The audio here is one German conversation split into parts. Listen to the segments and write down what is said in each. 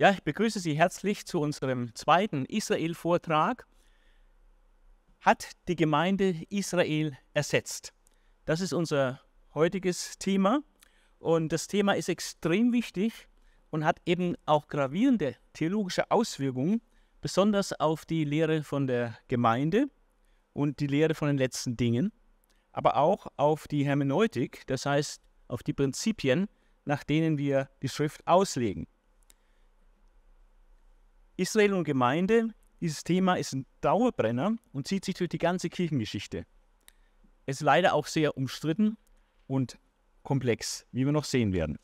Ja, ich begrüße Sie herzlich zu unserem zweiten Israel-Vortrag. Hat die Gemeinde Israel ersetzt? Das ist unser heutiges Thema. Und das Thema ist extrem wichtig und hat eben auch gravierende theologische Auswirkungen, besonders auf die Lehre von der Gemeinde und die Lehre von den letzten Dingen, aber auch auf die Hermeneutik, das heißt auf die Prinzipien, nach denen wir die Schrift auslegen. Israel und Gemeinde, dieses Thema ist ein Dauerbrenner und zieht sich durch die ganze Kirchengeschichte. Es ist leider auch sehr umstritten und komplex, wie wir noch sehen werden.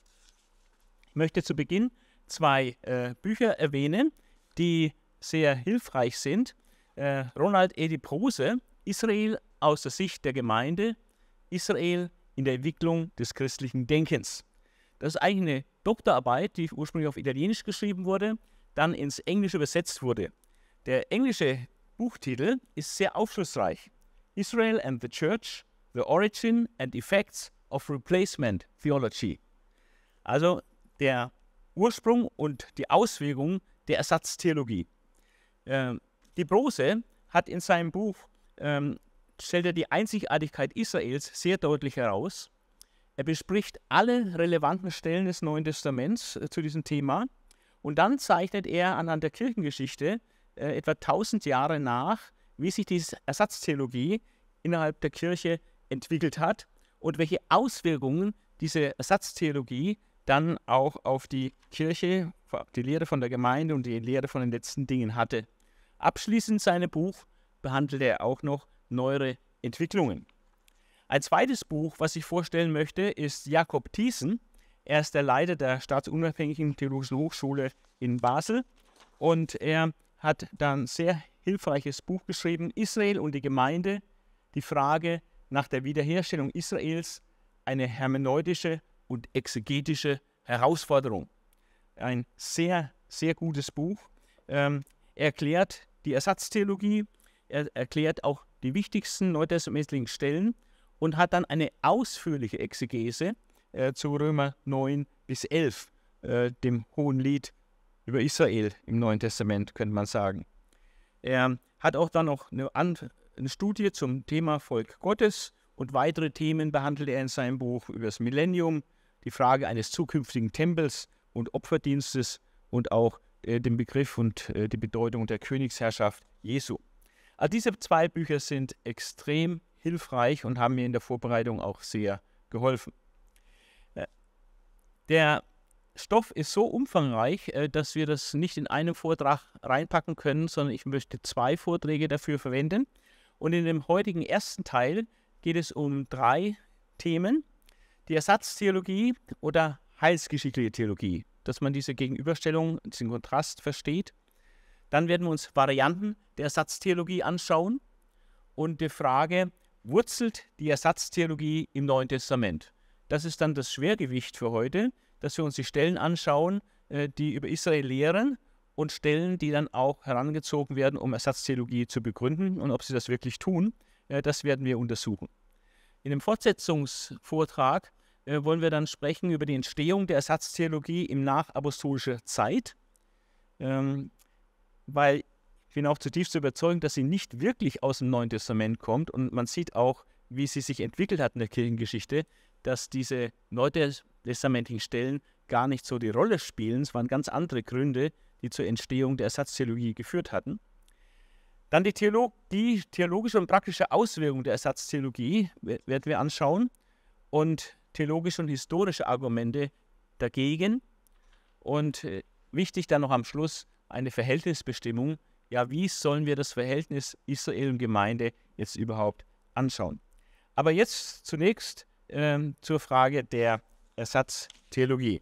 Ich möchte zu Beginn zwei äh, Bücher erwähnen, die sehr hilfreich sind. Äh, Ronald Edi Prose, Israel aus der Sicht der Gemeinde, Israel in der Entwicklung des christlichen Denkens. Das ist eigentlich eine Doktorarbeit, die ursprünglich auf Italienisch geschrieben wurde, dann ins Englische übersetzt wurde. Der englische Buchtitel ist sehr aufschlussreich. Israel and the Church, The Origin and Effects of Replacement Theology. Also der Ursprung und die Auswirkungen der Ersatztheologie. Ähm, die Brose hat in seinem Buch, ähm, stellt er die Einzigartigkeit Israels sehr deutlich heraus. Er bespricht alle relevanten Stellen des Neuen Testaments äh, zu diesem Thema und dann zeichnet er anhand der Kirchengeschichte äh, etwa 1000 Jahre nach, wie sich diese Ersatztheologie innerhalb der Kirche entwickelt hat und welche Auswirkungen diese Ersatztheologie dann auch auf die Kirche, die Lehre von der Gemeinde und die Lehre von den letzten Dingen hatte. Abschließend seinem Buch behandelt er auch noch neuere Entwicklungen. Ein zweites Buch, was ich vorstellen möchte, ist Jakob Thiessen. Er ist der Leiter der Staatsunabhängigen Theologischen Hochschule in Basel und er hat dann ein sehr hilfreiches Buch geschrieben, Israel und die Gemeinde, die Frage nach der Wiederherstellung Israels, eine hermeneutische und exegetische Herausforderung. Ein sehr, sehr gutes Buch. Ähm, er erklärt die Ersatztheologie, er erklärt auch die wichtigsten neutestamentlichen Stellen und hat dann eine ausführliche Exegese äh, zu Römer 9 bis 11, äh, dem hohen Lied über Israel im Neuen Testament, könnte man sagen. Er hat auch dann noch eine, eine Studie zum Thema Volk Gottes und weitere Themen behandelt er in seinem Buch über das Millennium, die Frage eines zukünftigen Tempels und Opferdienstes und auch äh, den Begriff und äh, die Bedeutung der Königsherrschaft Jesu. Also diese zwei Bücher sind extrem hilfreich und haben mir in der Vorbereitung auch sehr geholfen. Der Stoff ist so umfangreich, äh, dass wir das nicht in einem Vortrag reinpacken können, sondern ich möchte zwei Vorträge dafür verwenden. Und in dem heutigen ersten Teil geht es um drei Themen. Die Ersatztheologie oder heilsgeschichtliche Theologie, dass man diese Gegenüberstellung, diesen Kontrast versteht. Dann werden wir uns Varianten der Ersatztheologie anschauen und die Frage, wurzelt die Ersatztheologie im Neuen Testament? Das ist dann das Schwergewicht für heute, dass wir uns die Stellen anschauen, äh, die über Israel lehren und Stellen, die dann auch herangezogen werden, um Ersatztheologie zu begründen und ob sie das wirklich tun, äh, das werden wir untersuchen. In dem Fortsetzungsvortrag äh, wollen wir dann sprechen über die Entstehung der Ersatztheologie im nachapostolischer Zeit, ähm, weil ich bin auch zutiefst überzeugt, dass sie nicht wirklich aus dem Neuen Testament kommt und man sieht auch, wie sie sich entwickelt hat in der Kirchengeschichte, dass diese neutestamentlichen Stellen gar nicht so die Rolle spielen. Es waren ganz andere Gründe, die zur Entstehung der Ersatztheologie geführt hatten. Dann die, Theolog die theologische und praktische Auswirkung der Ersatztheologie werden wir anschauen und theologische und historische Argumente dagegen. Und äh, wichtig dann noch am Schluss eine Verhältnisbestimmung. Ja, wie sollen wir das Verhältnis Israel und Gemeinde jetzt überhaupt anschauen? Aber jetzt zunächst zur Frage der Ersatztheologie.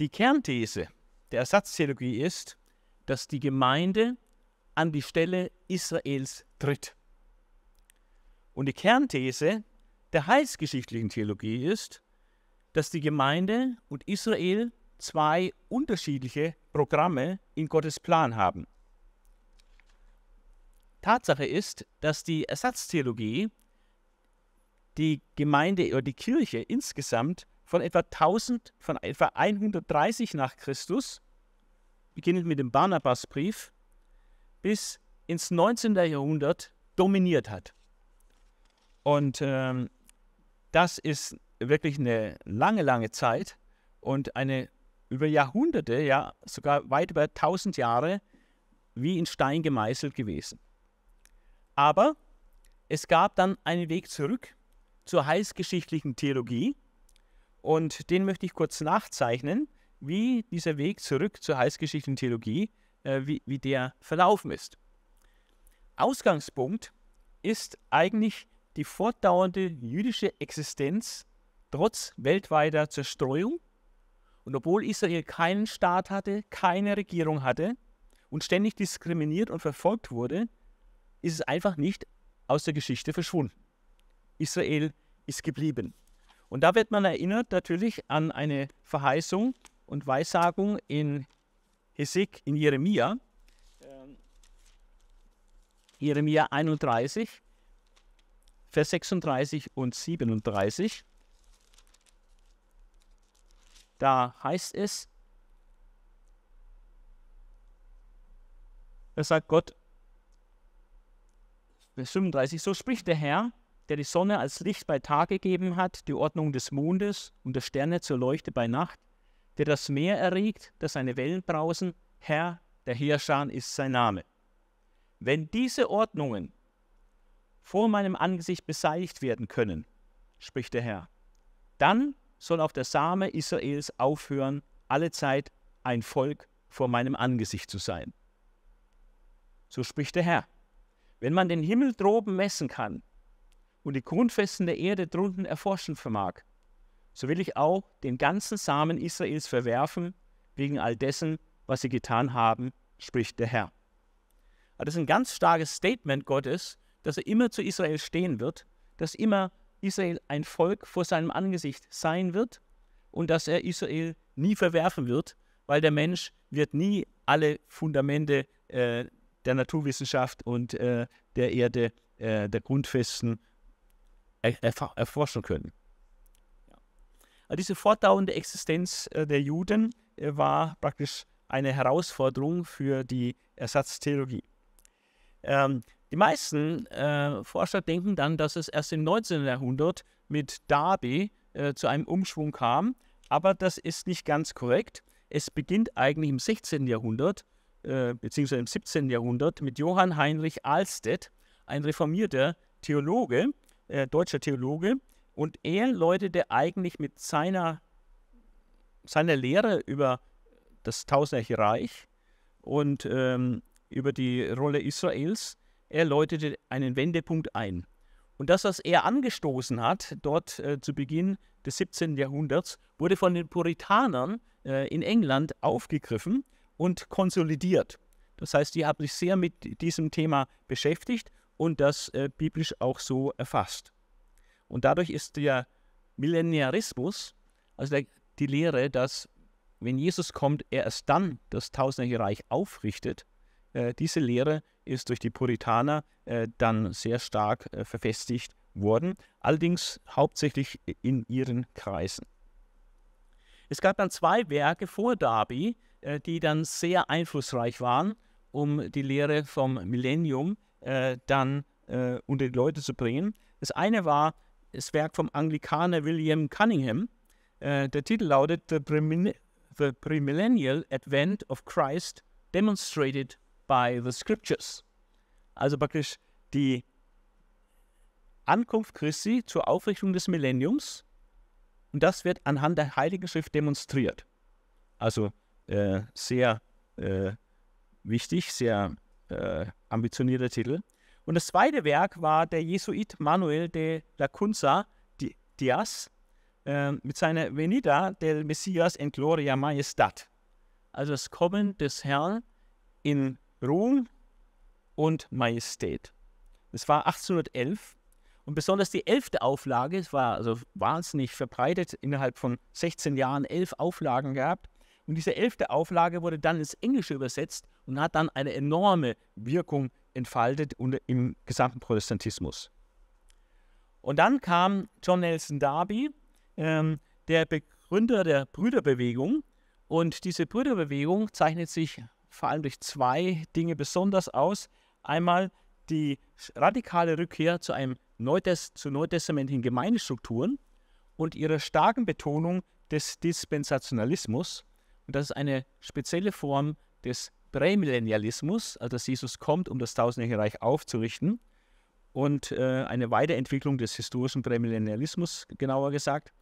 Die Kernthese der Ersatztheologie ist, dass die Gemeinde an die Stelle Israels tritt. Und die Kernthese der heilsgeschichtlichen Theologie ist, dass die Gemeinde und Israel zwei unterschiedliche Programme in Gottes Plan haben. Tatsache ist, dass die Ersatztheologie die Gemeinde oder die Kirche insgesamt von etwa 1000, von etwa 130 nach Christus, beginnend mit dem Barnabasbrief, bis ins 19. Jahrhundert dominiert hat. Und ähm, das ist wirklich eine lange, lange Zeit und eine über Jahrhunderte, ja sogar weit über 1000 Jahre, wie in Stein gemeißelt gewesen. Aber es gab dann einen Weg zurück zur heilsgeschichtlichen Theologie und den möchte ich kurz nachzeichnen, wie dieser Weg zurück zur heilsgeschichtlichen Theologie, äh, wie, wie der verlaufen ist. Ausgangspunkt ist eigentlich die fortdauernde jüdische Existenz trotz weltweiter Zerstreuung und obwohl Israel keinen Staat hatte, keine Regierung hatte und ständig diskriminiert und verfolgt wurde, ist es einfach nicht aus der Geschichte verschwunden. Israel ist geblieben. Und da wird man erinnert natürlich an eine Verheißung und Weissagung in Hesik, in Jeremia. Ähm, Jeremia 31, Vers 36 und 37. Da heißt es, da sagt Gott, Vers 35, so spricht der Herr, der die Sonne als Licht bei Tag gegeben hat, die Ordnung des Mondes und der Sterne zur Leuchte bei Nacht, der das Meer erregt, das seine Wellen brausen, Herr, der Herrscher ist sein Name. Wenn diese Ordnungen vor meinem Angesicht beseitigt werden können, spricht der Herr, dann soll auch der Same Israels aufhören, alle Zeit ein Volk vor meinem Angesicht zu sein. So spricht der Herr. Wenn man den Himmel droben messen kann und die Grundfesten der Erde drunten erforschen vermag, so will ich auch den ganzen Samen Israels verwerfen wegen all dessen, was sie getan haben, spricht der Herr. Also das ist ein ganz starkes Statement Gottes, dass er immer zu Israel stehen wird, dass immer Israel ein Volk vor seinem Angesicht sein wird und dass er Israel nie verwerfen wird, weil der Mensch wird nie alle Fundamente äh, der Naturwissenschaft und äh, der Erde, äh, der Grundfesten er er erforschen können. Also diese fortdauernde Existenz äh, der Juden äh, war praktisch eine Herausforderung für die Ersatztheologie. Ähm, die meisten äh, Forscher denken dann, dass es erst im 19. Jahrhundert mit Darby äh, zu einem Umschwung kam, aber das ist nicht ganz korrekt. Es beginnt eigentlich im 16. Jahrhundert äh, beziehungsweise im 17. Jahrhundert mit Johann Heinrich Alstedt, ein reformierter Theologe, äh, deutscher Theologe. Und er läutete eigentlich mit seiner, seiner Lehre über das Tausendjährige Reich und ähm, über die Rolle Israels, er läutete einen Wendepunkt ein. Und das, was er angestoßen hat, dort äh, zu Beginn des 17. Jahrhunderts, wurde von den Puritanern äh, in England aufgegriffen und konsolidiert. Das heißt, die haben sich sehr mit diesem Thema beschäftigt und das äh, biblisch auch so erfasst. Und dadurch ist der Millenniarismus, also der, die Lehre, dass wenn Jesus kommt, er erst dann das tausendjährige Reich aufrichtet, äh, diese Lehre ist durch die Puritaner äh, dann sehr stark äh, verfestigt worden, allerdings hauptsächlich in ihren Kreisen. Es gab dann zwei Werke vor Darby, äh, die dann sehr einflussreich waren, um die Lehre vom Millennium äh, dann äh, unter die Leute zu bringen. Das eine war das Werk vom Anglikaner William Cunningham. der Titel lautet The, Premin The Premillennial Advent of Christ Demonstrated by the Scriptures. Also praktisch die Ankunft Christi zur Aufrichtung des Millenniums. Und das wird anhand der Heiligen Schrift demonstriert. Also äh, sehr äh, wichtig, sehr äh, ambitionierter Titel. Und das zweite Werk war der Jesuit Manuel de la Cunza Diaz ähm, mit seiner Venida del Messias en Gloria Majestad. Also das Kommen des Herrn in Ruhm und Majestät. Das war 1811 und besonders die elfte Auflage, es war also wahnsinnig verbreitet, innerhalb von 16 Jahren elf Auflagen gehabt, und diese elfte Auflage wurde dann ins Englische übersetzt und hat dann eine enorme Wirkung entfaltet im gesamten Protestantismus. Und dann kam John Nelson Darby, ähm, der Begründer der Brüderbewegung. Und diese Brüderbewegung zeichnet sich vor allem durch zwei Dinge besonders aus. Einmal die radikale Rückkehr zu, einem Neutes zu neutestamentlichen Gemeindestrukturen und ihrer starken Betonung des Dispensationalismus. Und das ist eine spezielle Form des Prämillennialismus, also dass Jesus kommt, um das tausendjährige Reich aufzurichten und äh, eine Weiterentwicklung des historischen Prämillennialismus, genauer gesagt.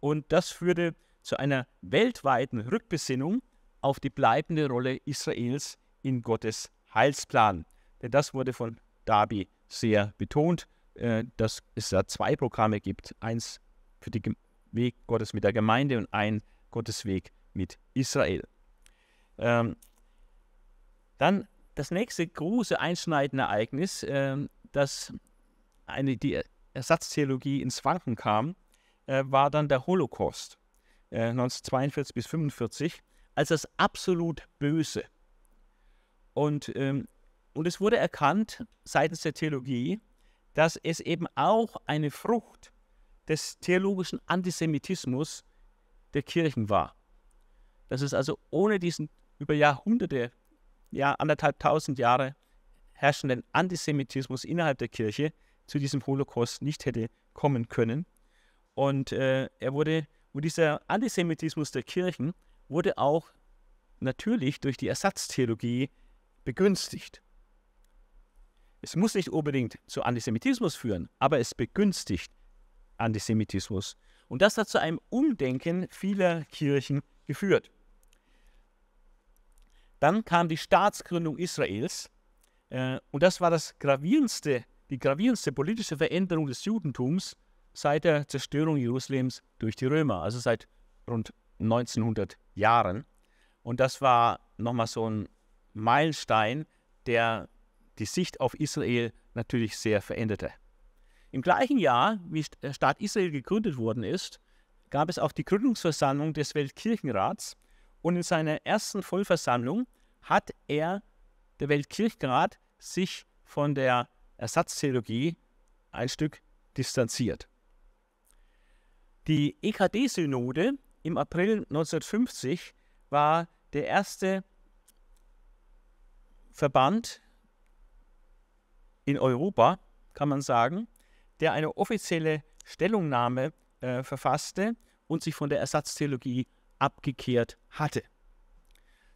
Und das führte zu einer weltweiten Rückbesinnung auf die bleibende Rolle Israels in Gottes Heilsplan. Denn das wurde von Darby sehr betont, äh, dass es da zwei Programme gibt. Eins für den Weg Gottes mit der Gemeinde und ein Gottes Weg mit Israel. Ähm, dann das nächste große einschneidende Ereignis, äh, das eine, die Ersatztheologie ins Wanken kam, äh, war dann der Holocaust äh, 1942 bis 1945 als das absolut Böse. Und, ähm, und es wurde erkannt seitens der Theologie, dass es eben auch eine Frucht des theologischen Antisemitismus der Kirchen war dass es also ohne diesen über Jahrhunderte, ja anderthalb tausend Jahre herrschenden Antisemitismus innerhalb der Kirche zu diesem Holocaust nicht hätte kommen können. Und äh, er wurde, und dieser Antisemitismus der Kirchen wurde auch natürlich durch die Ersatztheologie begünstigt. Es muss nicht unbedingt zu Antisemitismus führen, aber es begünstigt Antisemitismus. Und das hat zu einem Umdenken vieler Kirchen geführt. Dann kam die Staatsgründung Israels äh, und das war das gravierendste, die gravierendste politische Veränderung des Judentums seit der Zerstörung Jerusalems durch die Römer, also seit rund 1900 Jahren. Und das war nochmal so ein Meilenstein, der die Sicht auf Israel natürlich sehr veränderte. Im gleichen Jahr, wie der Staat Israel gegründet worden ist, gab es auch die Gründungsversammlung des Weltkirchenrats, und in seiner ersten Vollversammlung hat er, der Weltkirchgrad, sich von der Ersatztheologie ein Stück distanziert. Die EKD-Synode im April 1950 war der erste Verband in Europa, kann man sagen, der eine offizielle Stellungnahme äh, verfasste und sich von der Ersatztheologie abgekehrt hatte.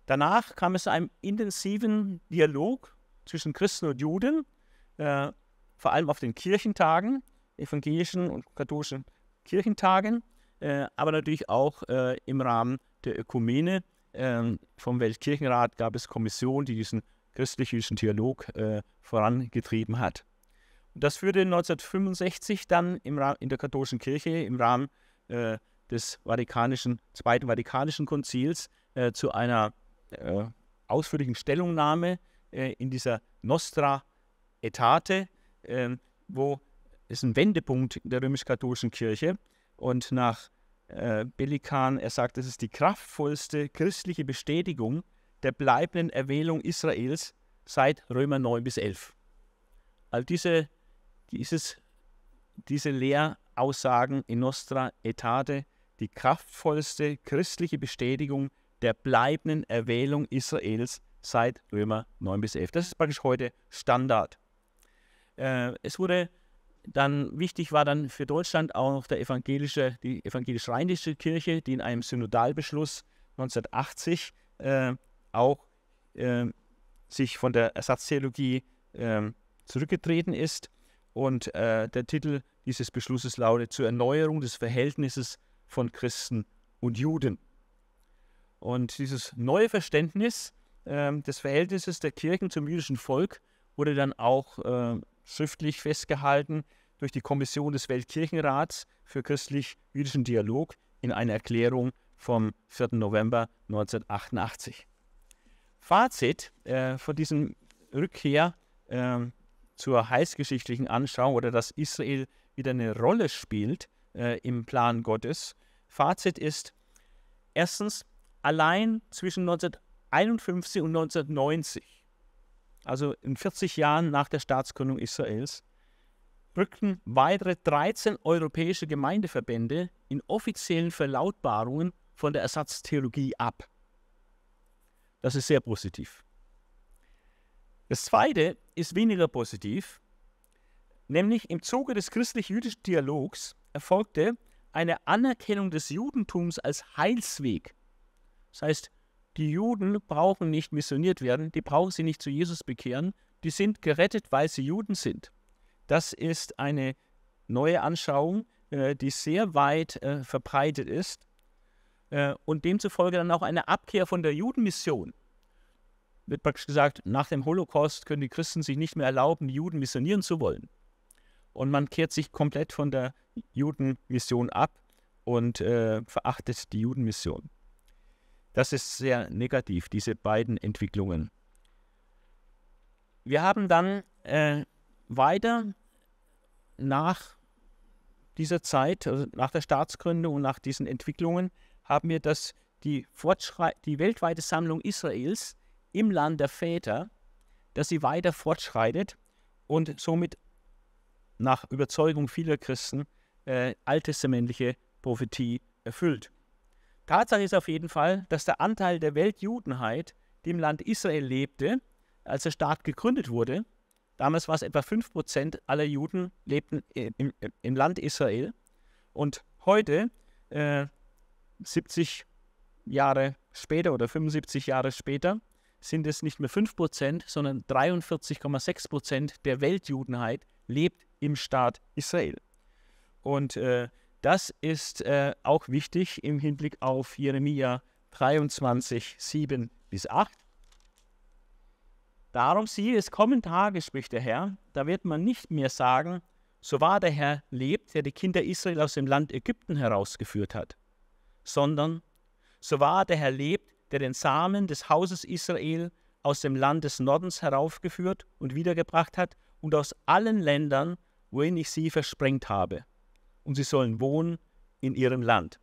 Danach kam es zu einem intensiven Dialog zwischen Christen und Juden, äh, vor allem auf den Kirchentagen, evangelischen und katholischen Kirchentagen, äh, aber natürlich auch äh, im Rahmen der Ökumene. Ähm, vom Weltkirchenrat gab es Kommissionen, die diesen christlich-jüdischen Dialog äh, vorangetrieben hat. Und das führte 1965 dann im Rahmen, in der katholischen Kirche im Rahmen äh, des Vatikanischen, Zweiten Vatikanischen Konzils äh, zu einer äh, ausführlichen Stellungnahme äh, in dieser Nostra Etate, ähm, wo es ein Wendepunkt in der römisch-katholischen Kirche und nach äh, Belikan, er sagt, es ist die kraftvollste christliche Bestätigung der bleibenden Erwählung Israels seit Römer 9 bis 11. All diese, dieses, diese Lehraussagen in Nostra Etate die kraftvollste christliche Bestätigung der bleibenden Erwählung Israels seit Römer 9 bis 11. Das ist praktisch heute Standard. Äh, es wurde dann wichtig war dann für Deutschland auch noch der evangelische, die evangelisch-rheinische Kirche, die in einem Synodalbeschluss 1980 äh, auch äh, sich von der Ersatztheologie äh, zurückgetreten ist. Und äh, der Titel dieses Beschlusses lautet Zur Erneuerung des Verhältnisses von Christen und Juden. Und dieses neue Verständnis äh, des Verhältnisses der Kirchen zum jüdischen Volk wurde dann auch äh, schriftlich festgehalten durch die Kommission des Weltkirchenrats für christlich-jüdischen Dialog in einer Erklärung vom 4. November 1988. Fazit äh, von diesem Rückkehr ähm, zur heißgeschichtlichen Anschauung oder dass Israel wieder eine Rolle spielt äh, im Plan Gottes. Fazit ist, erstens, allein zwischen 1951 und 1990, also in 40 Jahren nach der Staatsgründung Israels, rückten weitere 13 europäische Gemeindeverbände in offiziellen Verlautbarungen von der Ersatztheologie ab. Das ist sehr positiv. Das Zweite ist weniger positiv, nämlich im Zuge des christlich-jüdischen Dialogs erfolgte eine Anerkennung des Judentums als Heilsweg. Das heißt, die Juden brauchen nicht missioniert werden, die brauchen sie nicht zu Jesus bekehren, die sind gerettet, weil sie Juden sind. Das ist eine neue Anschauung, äh, die sehr weit äh, verbreitet ist äh, und demzufolge dann auch eine Abkehr von der Judenmission. Wird praktisch gesagt, nach dem Holocaust können die Christen sich nicht mehr erlauben, Juden missionieren zu wollen und man kehrt sich komplett von der Judenmission ab und äh, verachtet die Judenmission. Das ist sehr negativ, diese beiden Entwicklungen. Wir haben dann äh, weiter nach dieser Zeit, also nach der Staatsgründung und nach diesen Entwicklungen, haben wir das, die, die weltweite Sammlung Israels im Land der Väter, dass sie weiter fortschreitet und somit nach Überzeugung vieler Christen äh, alttestamentliche Prophetie erfüllt. Tatsache ist auf jeden Fall, dass der Anteil der Weltjudenheit, die im Land Israel lebte, als der Staat gegründet wurde, damals war es etwa 5% aller Juden lebten im, im, Land Israel und heute, äh, 70 Jahre später oder 75 Jahre später, sind es nicht mehr 5%, sondern 43,6% der Weltjudenheit lebt im Staat Israel. Und äh, das ist äh, auch wichtig im Hinblick auf Jeremia 23, 7 bis 8. Darum siehe, es kommen Tage, spricht der Herr, da wird man nicht mehr sagen, so wahr der Herr lebt, der die Kinder Israel aus dem Land Ägypten herausgeführt hat, sondern so wahr der Herr lebt, der den Samen des Hauses Israel aus dem Land des Nordens heraufgeführt und wiedergebracht hat und aus allen Ländern wohin ich sie versprengt habe. Und sie sollen wohnen in ihrem Land.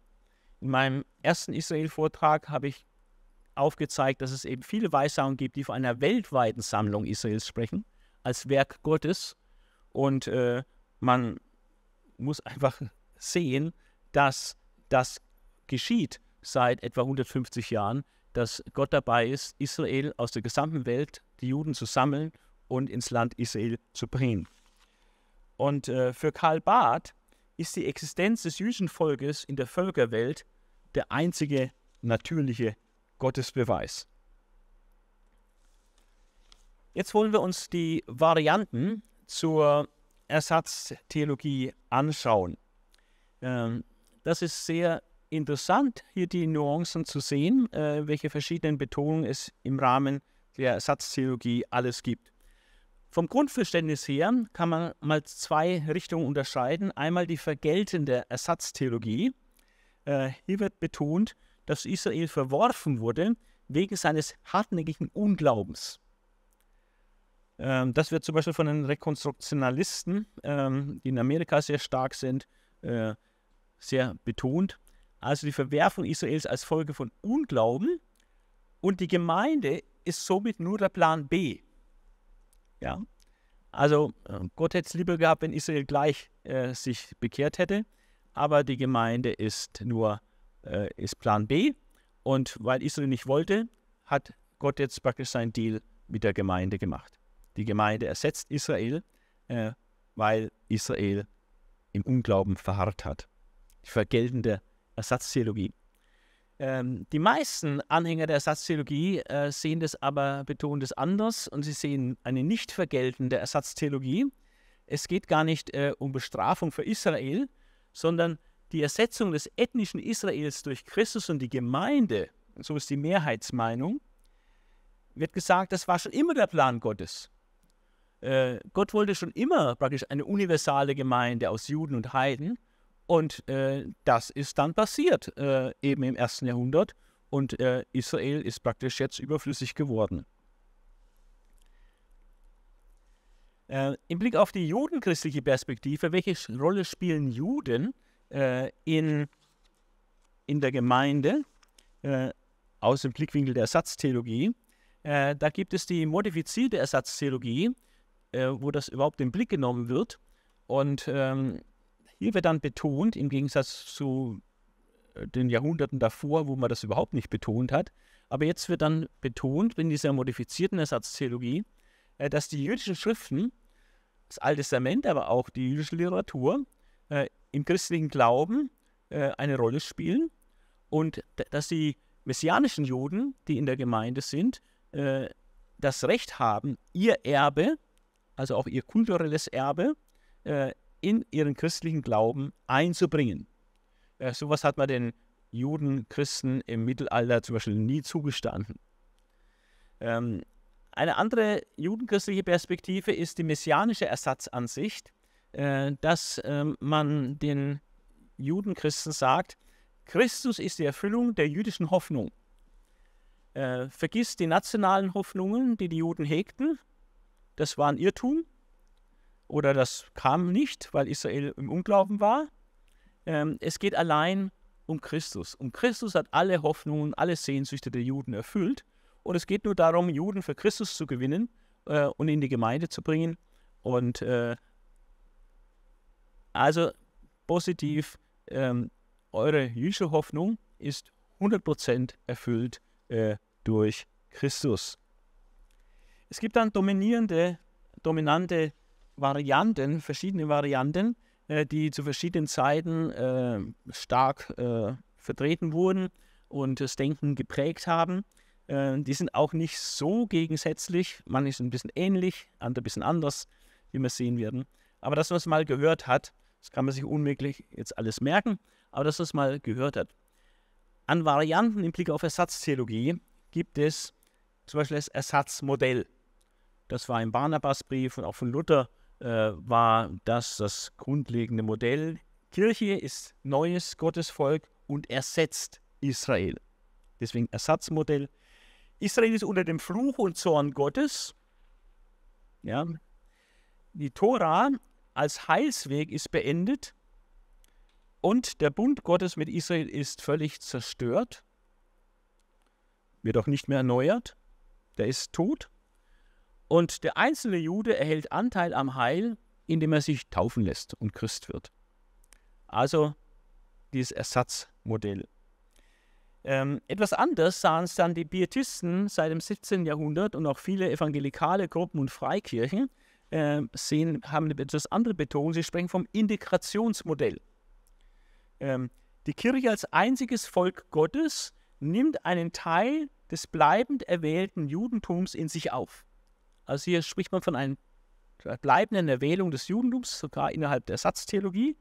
In meinem ersten Israel-Vortrag habe ich aufgezeigt, dass es eben viele Weissagen gibt, die von einer weltweiten Sammlung Israels sprechen, als Werk Gottes. Und äh, man muss einfach sehen, dass das geschieht seit etwa 150 Jahren, dass Gott dabei ist, Israel aus der gesamten Welt, die Juden zu sammeln und ins Land Israel zu bringen. Und äh, für Karl Barth ist die Existenz des jüdischen Volkes in der Völkerwelt der einzige natürliche Gottesbeweis. Jetzt wollen wir uns die Varianten zur Ersatztheologie anschauen. Ähm, das ist sehr interessant, hier die Nuancen zu sehen, äh, welche verschiedenen Betonungen es im Rahmen der Ersatztheologie alles gibt. Vom Grundverständnis her kann man mal zwei Richtungen unterscheiden. Einmal die vergeltende Ersatztheologie. Äh, hier wird betont, dass Israel verworfen wurde wegen seines hartnäckigen Unglaubens. Ähm, das wird zum Beispiel von den Rekonstruktionalisten, ähm, die in Amerika sehr stark sind, äh, sehr betont. Also die Verwerfung Israels als Folge von Unglauben und die Gemeinde ist somit nur der Plan B. Ja? Also äh, Gott hätte es lieber gehabt, wenn Israel gleich äh, sich bekehrt hätte, aber die Gemeinde ist nur äh, ist Plan B. Und weil Israel nicht wollte, hat Gott jetzt praktisch seinen Deal mit der Gemeinde gemacht. Die Gemeinde ersetzt Israel, äh, weil Israel im Unglauben verharrt hat. Die vergeltende Ersatztheologie. Ähm, die meisten Anhänger der Ersatztheologie äh, sehen das aber betont es anders und sie sehen eine nicht vergeltende Ersatztheologie. Es geht gar nicht äh, um Bestrafung für Israel, sondern die Ersetzung des ethnischen Israels durch Christus und die Gemeinde, so ist die Mehrheitsmeinung, wird gesagt, das war schon immer der Plan Gottes. Äh, Gott wollte schon immer praktisch eine universale Gemeinde aus Juden und Heiden und äh, das ist dann passiert, äh, eben im ersten Jahrhundert. Und äh, Israel ist praktisch jetzt überflüssig geworden. Äh, Im Blick auf die judenchristliche Perspektive, welche Rolle spielen Juden äh, in, in der Gemeinde äh, aus dem Blickwinkel der Ersatztheologie? da gibt es die modifizierte Ersatztheologie, wo das überhaupt in den Blick genommen wird. Und ähm, hier wird dann betont, im Gegensatz zu äh, den Jahrhunderten davor, wo man das überhaupt nicht betont hat, aber jetzt wird dann betont in dieser modifizierten Ersatztheologie, äh, dass die jüdischen Schriften, das Alte Testament, aber auch die jüdische Literatur äh, im christlichen Glauben eine Rolle spielen und dass die messianischen Juden, die in der Gemeinde sind, das Recht haben, ihr Erbe, also auch ihr kulturelles Erbe, in ihren christlichen Glauben einzubringen. Äh, sowas hat man den Juden, Christen im Mittelalter zum Beispiel nie zugestanden. Ähm, eine andere judenchristliche Perspektive ist die messianische Ersatzansicht, äh, dass äh, man den Judenchristen sagt, Christus ist die Erfüllung der jüdischen Hoffnung. Äh, vergiss die nationalen Hoffnungen, die die Juden hegten. Das war ein Irrtum oder das kam nicht, weil Israel im Unglauben war. Ähm, es geht allein um Christus. Und Christus hat alle Hoffnungen, alle Sehnsüchte der Juden erfüllt. Und es geht nur darum, Juden für Christus zu gewinnen äh, und in die Gemeinde zu bringen. Und äh, also positiv, ähm, eure jüdische Hoffnung ist 100% erfüllt äh, durch Christus. Es gibt dann dominierende, dominante Varianten, verschiedene Varianten, äh, die zu verschiedenen Zeiten äh, stark äh, vertreten wurden und das Denken geprägt haben. Äh, die sind auch nicht so gegensätzlich. Man ist ein bisschen ähnlich, andere ein bisschen anders, wie wir sehen werden. Aber dass man es mal gehört hat, das kann man sich unmöglich jetzt alles merken, aber dass man es mal gehört hat. An Varianten im Blick auf Ersatztheologie gibt es zum Beispiel das Ersatzmodell. Das war im Barnabasbrief und auch von Luther äh, war das das grundlegende Modell. Kirche ist neues Gottesvolk und ersetzt Israel. Deswegen Ersatzmodell. Israel ist unter dem Fluch und Zorn Gottes. Ja. Die Tora als Heilsweg ist beendet und der Bund Gottes mit Israel ist völlig zerstört, wird auch nicht mehr erneuert, der ist tot. Und der einzelne Jude erhält Anteil am Heil, indem er sich taufen lässt und Christ wird. Also dieses Ersatzmodell. Ähm, etwas anders sahen es dann die Pietisten seit dem 17. Jahrhundert und auch viele evangelikale Gruppen und Freikirchen äh, sehen, haben eine etwas andere Betonung. Sie sprechen vom Integrationsmodell. Ähm, die Kirche als einziges Volk Gottes nimmt einen Teil des bleibend erwählten Judentums in sich auf. Also hier spricht man von einer bleibenden Erwählung des Judentums, sogar innerhalb der Ersatztheologie.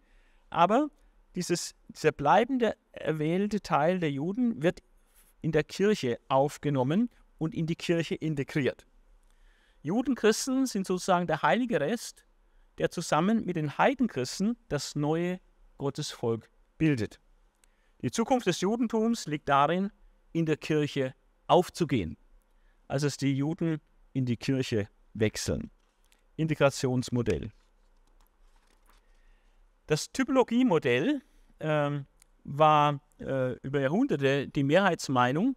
Aber dieses, dieser bleibende erwählte Teil der Juden wird in der Kirche aufgenommen und in die Kirche integriert. Judenchristen sind sozusagen der heilige Rest, der zusammen mit den Heidenchristen das neue Gottesvolk bildet. Die Zukunft des Judentums liegt darin, in der Kirche aufzugehen. Also dass die Juden in die Kirche wechseln. Integrationsmodell. Das Typologiemodell ähm, war äh, über Jahrhunderte die Mehrheitsmeinung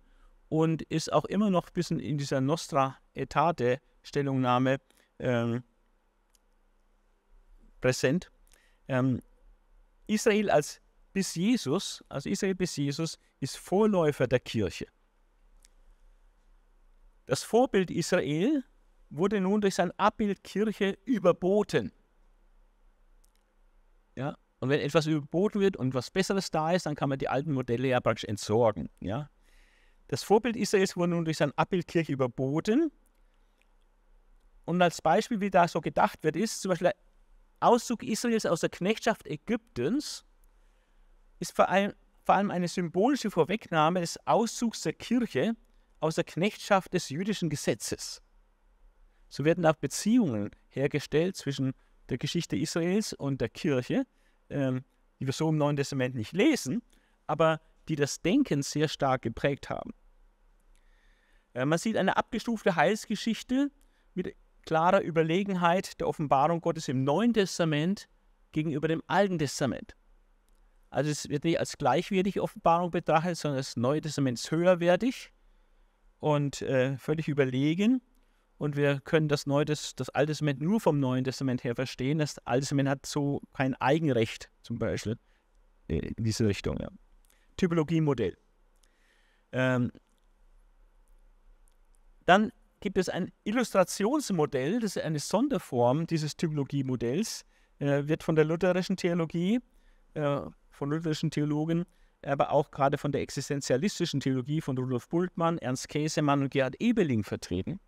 und ist auch immer noch ein bisschen in dieser Nostra Etate Stellungnahme ähm, präsent. Ähm, Israel als bis Jesus, also Israel bis Jesus, ist Vorläufer der Kirche. Das Vorbild Israel wurde nun durch sein Abbild Kirche überboten. Ja, und wenn etwas überboten wird und was Besseres da ist, dann kann man die alten Modelle ja praktisch entsorgen. Ja? Das Vorbild Israels wurde nun durch sein Abbild Kirche überboten. Und als Beispiel, wie da so gedacht wird, ist zum Beispiel der Auszug Israels aus der Knechtschaft Ägyptens ist vor allem, vor allem eine symbolische Vorwegnahme des Auszugs der Kirche aus der Knechtschaft des jüdischen Gesetzes. So werden auch Beziehungen hergestellt zwischen der Geschichte Israels und der Kirche, ähm, die wir so im Neuen Testament nicht lesen, aber die das Denken sehr stark geprägt haben. Äh, man sieht eine abgestufte Heilsgeschichte mit klarer Überlegenheit der Offenbarung Gottes im Neuen Testament gegenüber dem Alten Testament. Also es wird nicht als gleichwertige Offenbarung betrachtet, sondern das Neue Testament ist höherwertig und äh, völlig überlegen. Und wir können das Neue, das, Alte Testament nur vom Neuen Testament her verstehen. Das Alte Testament hat so kein Eigenrecht, zum Beispiel, in diese Richtung. Ja. Typologiemodell. Ähm, dann gibt es ein Illustrationsmodell, das ist eine Sonderform dieses Typologiemodells, äh, wird von der lutherischen Theologie, äh, von lutherischen Theologen aber auch gerade von der existenzialistischen Theologie von Rudolf Bultmann, Ernst Käsemann und Gerhard Ebeling vertreten.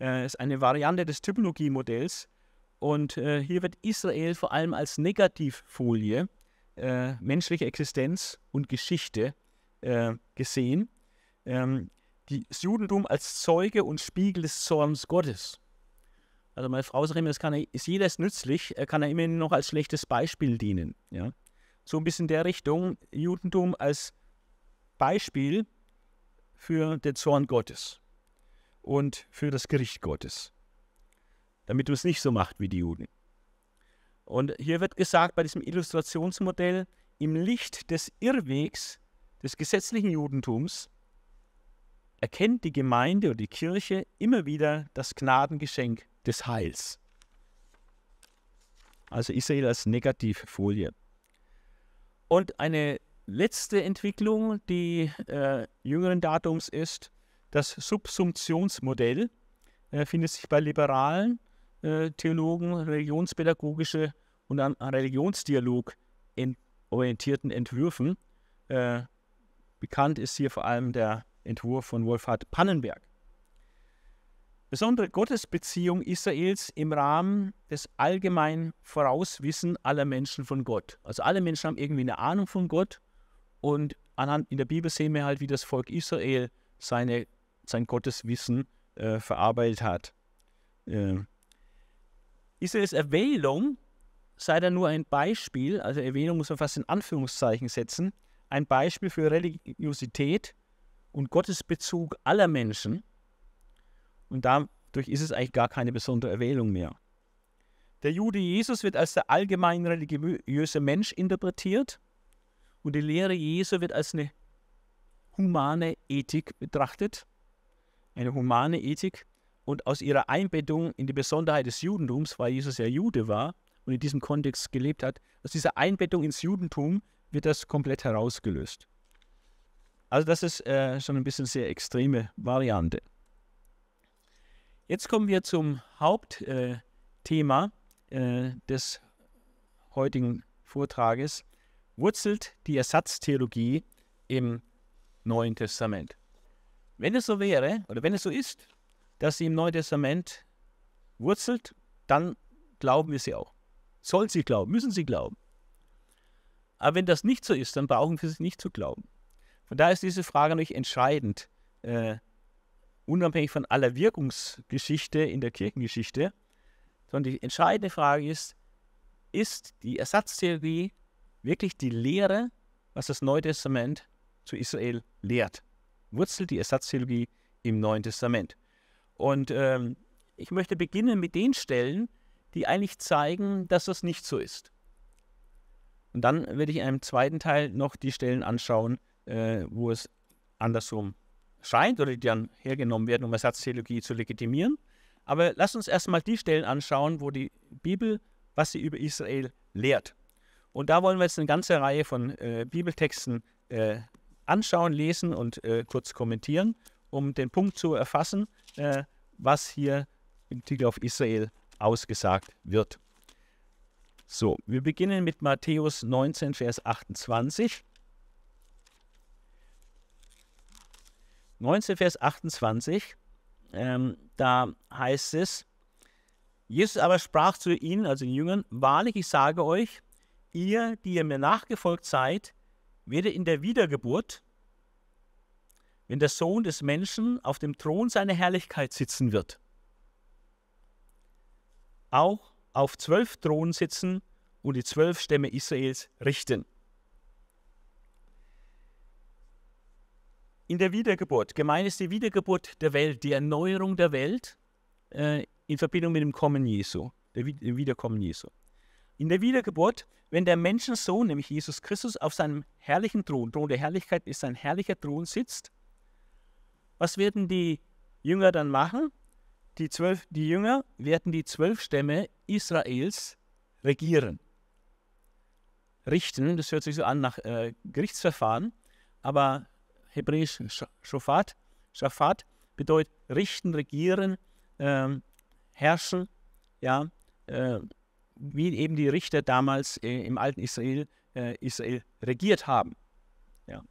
Äh, ist eine Variante des Typologiemodells. Und äh, hier wird Israel vor allem als Negativfolie äh, menschliche Existenz und Geschichte äh, gesehen. Ähm, die, das Judentum als Zeuge und Spiegel des Zorns Gottes. Also meine Frau sagt immer, es kann er, ist jedes nützlich, er kann er immerhin noch als schlechtes Beispiel dienen. Ja? so ein bisschen der Richtung, Judentum als Beispiel für den Zorn Gottes und für das Gericht Gottes, damit du es nicht so macht wie die Juden. Und hier wird gesagt bei diesem Illustrationsmodell, im Licht des Irrwegs des gesetzlichen Judentums erkennt die Gemeinde und die Kirche immer wieder das Gnadengeschenk des Heils. Also Israel als Negativfolie. Und eine letzte Entwicklung, die äh, jüngeren Datums ist, das Subsumptionsmodell äh, findet sich bei liberalen äh, Theologen, religionspädagogische und an, an Religionsdialog in, orientierten Entwürfen. Äh, bekannt ist hier vor allem der Entwurf von Wolfhard Pannenberg besondere Gottesbeziehung Israels im Rahmen des allgemeinen Vorauswissen aller Menschen von Gott. Also alle Menschen haben irgendwie eine Ahnung von Gott und anhand in der Bibel sehen wir halt, wie das Volk Israel seine, sein Gotteswissen äh, verarbeitet hat. Äh, Israels Erwählung sei da nur ein Beispiel, also Erwählung muss man fast in Anführungszeichen setzen, ein Beispiel für Religiosität und Gottesbezug aller Menschen und dadurch ist es eigentlich gar keine besondere Erwählung mehr. Der Jude Jesus wird als der allgemein religiöse Mensch interpretiert und die Lehre Jesu wird als eine humane Ethik betrachtet. Eine humane Ethik und aus ihrer Einbettung in die Besonderheit des Judentums, weil Jesus ja Jude war und in diesem Kontext gelebt hat, aus dieser Einbettung ins Judentum wird das komplett herausgelöst. Also das ist äh, schon ein bisschen sehr extreme Variante. Jetzt kommen wir zum Hauptthema äh, äh, des heutigen Vortrages. Wurzelt die Ersatztheologie im Neuen Testament? Wenn es so wäre, oder wenn es so ist, dass sie im Neuen Testament wurzelt, dann glauben wir sie auch. Sollen sie glauben, müssen sie glauben. Aber wenn das nicht so ist, dann brauchen wir sie nicht zu glauben. Von daher ist diese Frage natürlich entscheidend, äh, unabhängig von aller Wirkungsgeschichte in der Kirchengeschichte, sondern die entscheidende Frage ist, ist die Ersatztheorie wirklich die Lehre, was das Neue Testament zu Israel lehrt? Wurzelt die Ersatztheologie im Neuen Testament? Und ähm, ich möchte beginnen mit den Stellen, die eigentlich zeigen, dass das nicht so ist. Und dann werde ich in einem zweiten Teil noch die Stellen anschauen, äh, wo es andersrum scheint oder die dann hergenommen werden, um Ersatztheologie zu legitimieren. Aber lass uns erstmal die Stellen anschauen, wo die Bibel, was sie über Israel lehrt. Und da wollen wir jetzt eine ganze Reihe von äh, Bibeltexten äh, anschauen, lesen und äh, kurz kommentieren, um den Punkt zu erfassen, äh, was hier im Titel auf Israel ausgesagt wird. So, wir beginnen mit Matthäus 19, Vers 28. 19, Vers 28, ähm, da heißt es, Jesus aber sprach zu ihnen, also den Jüngern, wahrlich, ich sage euch, ihr, die ihr mir nachgefolgt seid, werdet in der Wiedergeburt, wenn der Sohn des Menschen auf dem Thron seiner Herrlichkeit sitzen wird, auch auf zwölf Thronen sitzen und die zwölf Stämme Israels richten. in der Wiedergeburt. Gemeint ist die Wiedergeburt der Welt, die Erneuerung der Welt äh, in Verbindung mit dem Kommen Jesu, dem Wiederkommen Jesu. In der Wiedergeburt, wenn der Menschensohn, nämlich Jesus Christus, auf seinem herrlichen Thron, Thron der Herrlichkeit ist sein herrlicher Thron, sitzt, was werden die Jünger dann machen? Die, zwölf, die Jünger werden die zwölf Stämme Israels regieren. Richten, das hört sich so an nach äh, Gerichtsverfahren, aber hebräisch Shofat, Shafat bedeutet richten, regieren, ähm, herrschen, ja, äh, wie eben die Richter damals äh, im alten Israel, äh, Israel regiert haben. Ja.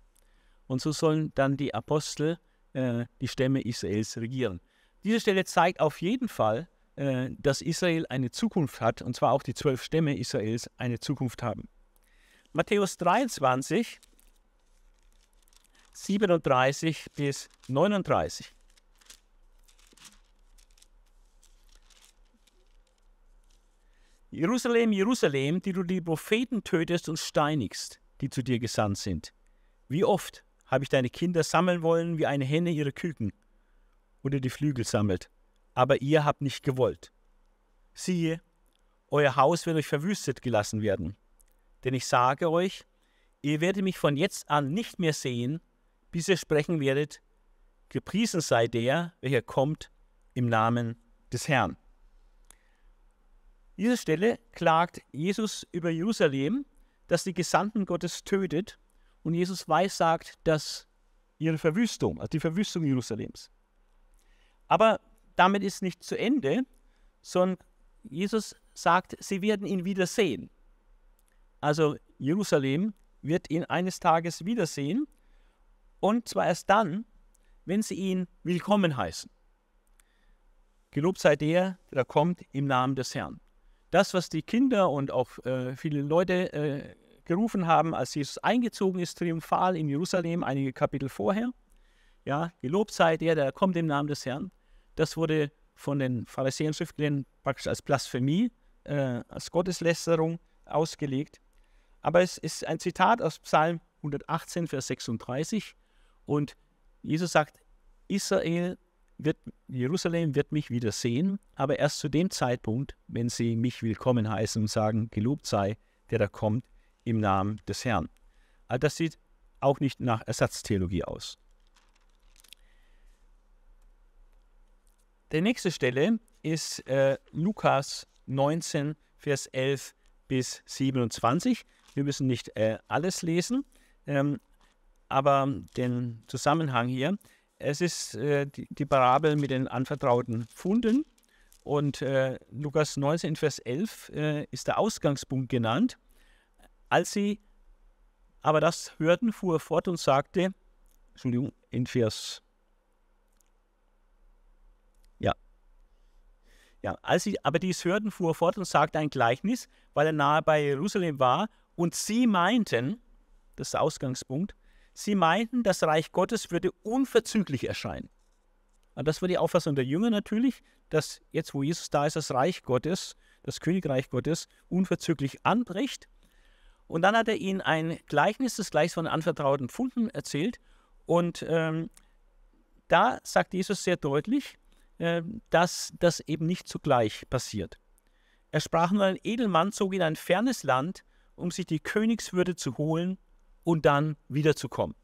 Und so sollen dann die Apostel äh, die Stämme Israels regieren. Diese Stelle zeigt auf jeden Fall, äh, dass Israel eine Zukunft hat, und zwar auch die zwölf Stämme Israels eine Zukunft haben. Matthäus 23, 37 bis 39. Jerusalem, Jerusalem, die du die Propheten tötest und steinigst, die zu dir gesandt sind. Wie oft habe ich deine Kinder sammeln wollen, wie eine Henne ihre Küken oder die Flügel sammelt, aber ihr habt nicht gewollt. Siehe, euer Haus wird euch verwüstet gelassen werden. Denn ich sage euch, ihr werdet mich von jetzt an nicht mehr sehen, bis ihr sprechen werdet. Gepriesen sei der, welcher kommt im Namen des Herrn. Diese Stelle klagt Jesus über Jerusalem, dass die Gesandten Gottes tötet und Jesus weissagt, dass ihre Verwüstung, also die Verwüstung Jerusalems. Aber damit ist nicht zu Ende, sondern Jesus sagt, sie werden ihn wiedersehen. Also Jerusalem wird ihn eines Tages wiedersehen und zwar erst dann, wenn sie ihn willkommen heißen. Gelobt sei der, der kommt im Namen des Herrn. Das, was die Kinder und auch äh, viele Leute äh, gerufen haben, als Jesus eingezogen ist, triumphal in Jerusalem, einige Kapitel vorher, ja, gelobt sei der, der kommt im Namen des Herrn, das wurde von den Pharisäern und Schriftgelehrten praktisch als Blasphemie, äh, als Gotteslästerung ausgelegt. Aber es ist ein Zitat aus Psalm 118, Vers 36. Und Jesus sagt, Israel wird, Jerusalem wird mich wieder sehen, aber erst zu dem Zeitpunkt, wenn sie mich willkommen heißen und sagen, gelobt sei, der da kommt im Namen des Herrn. Also das sieht auch nicht nach Ersatztheologie aus. Die nächste Stelle ist äh, Lukas 19, Vers 11 bis 27. Wir müssen nicht äh, alles lesen, ähm, aber den Zusammenhang hier. Es ist äh, die, die, Parabel mit den anvertrauten Funden. und äh, Lukas 19, Vers 11 äh, ist der Ausgangspunkt genannt. Als sie aber das hörten, fuhr er fort und sagte, Entschuldigung, in Vers Ja. Ja, als sie aber dies hörten, fuhr er fort und sagte ein Gleichnis, weil er nahe bei Jerusalem war und sie meinten, das ist der Ausgangspunkt, Sie meinten, das Reich Gottes würde unverzüglich erscheinen. Und ah, das war die Auffassung der Jünger natürlich, dass jetzt, wo Jesus da ist, das Reich Gottes, das Königreich Gottes, unverzüglich anbricht. Und dann hat er ihnen ein Gleichnis, das Gleichnis von anvertrauten Pfunden erzählt. Und ähm, da sagt Jesus sehr deutlich, äh, dass das eben nicht zugleich passiert. Er sprach nur, ein Edelmann zog in ein fernes Land, um sich die Königswürde zu holen und dann wiederzukommen.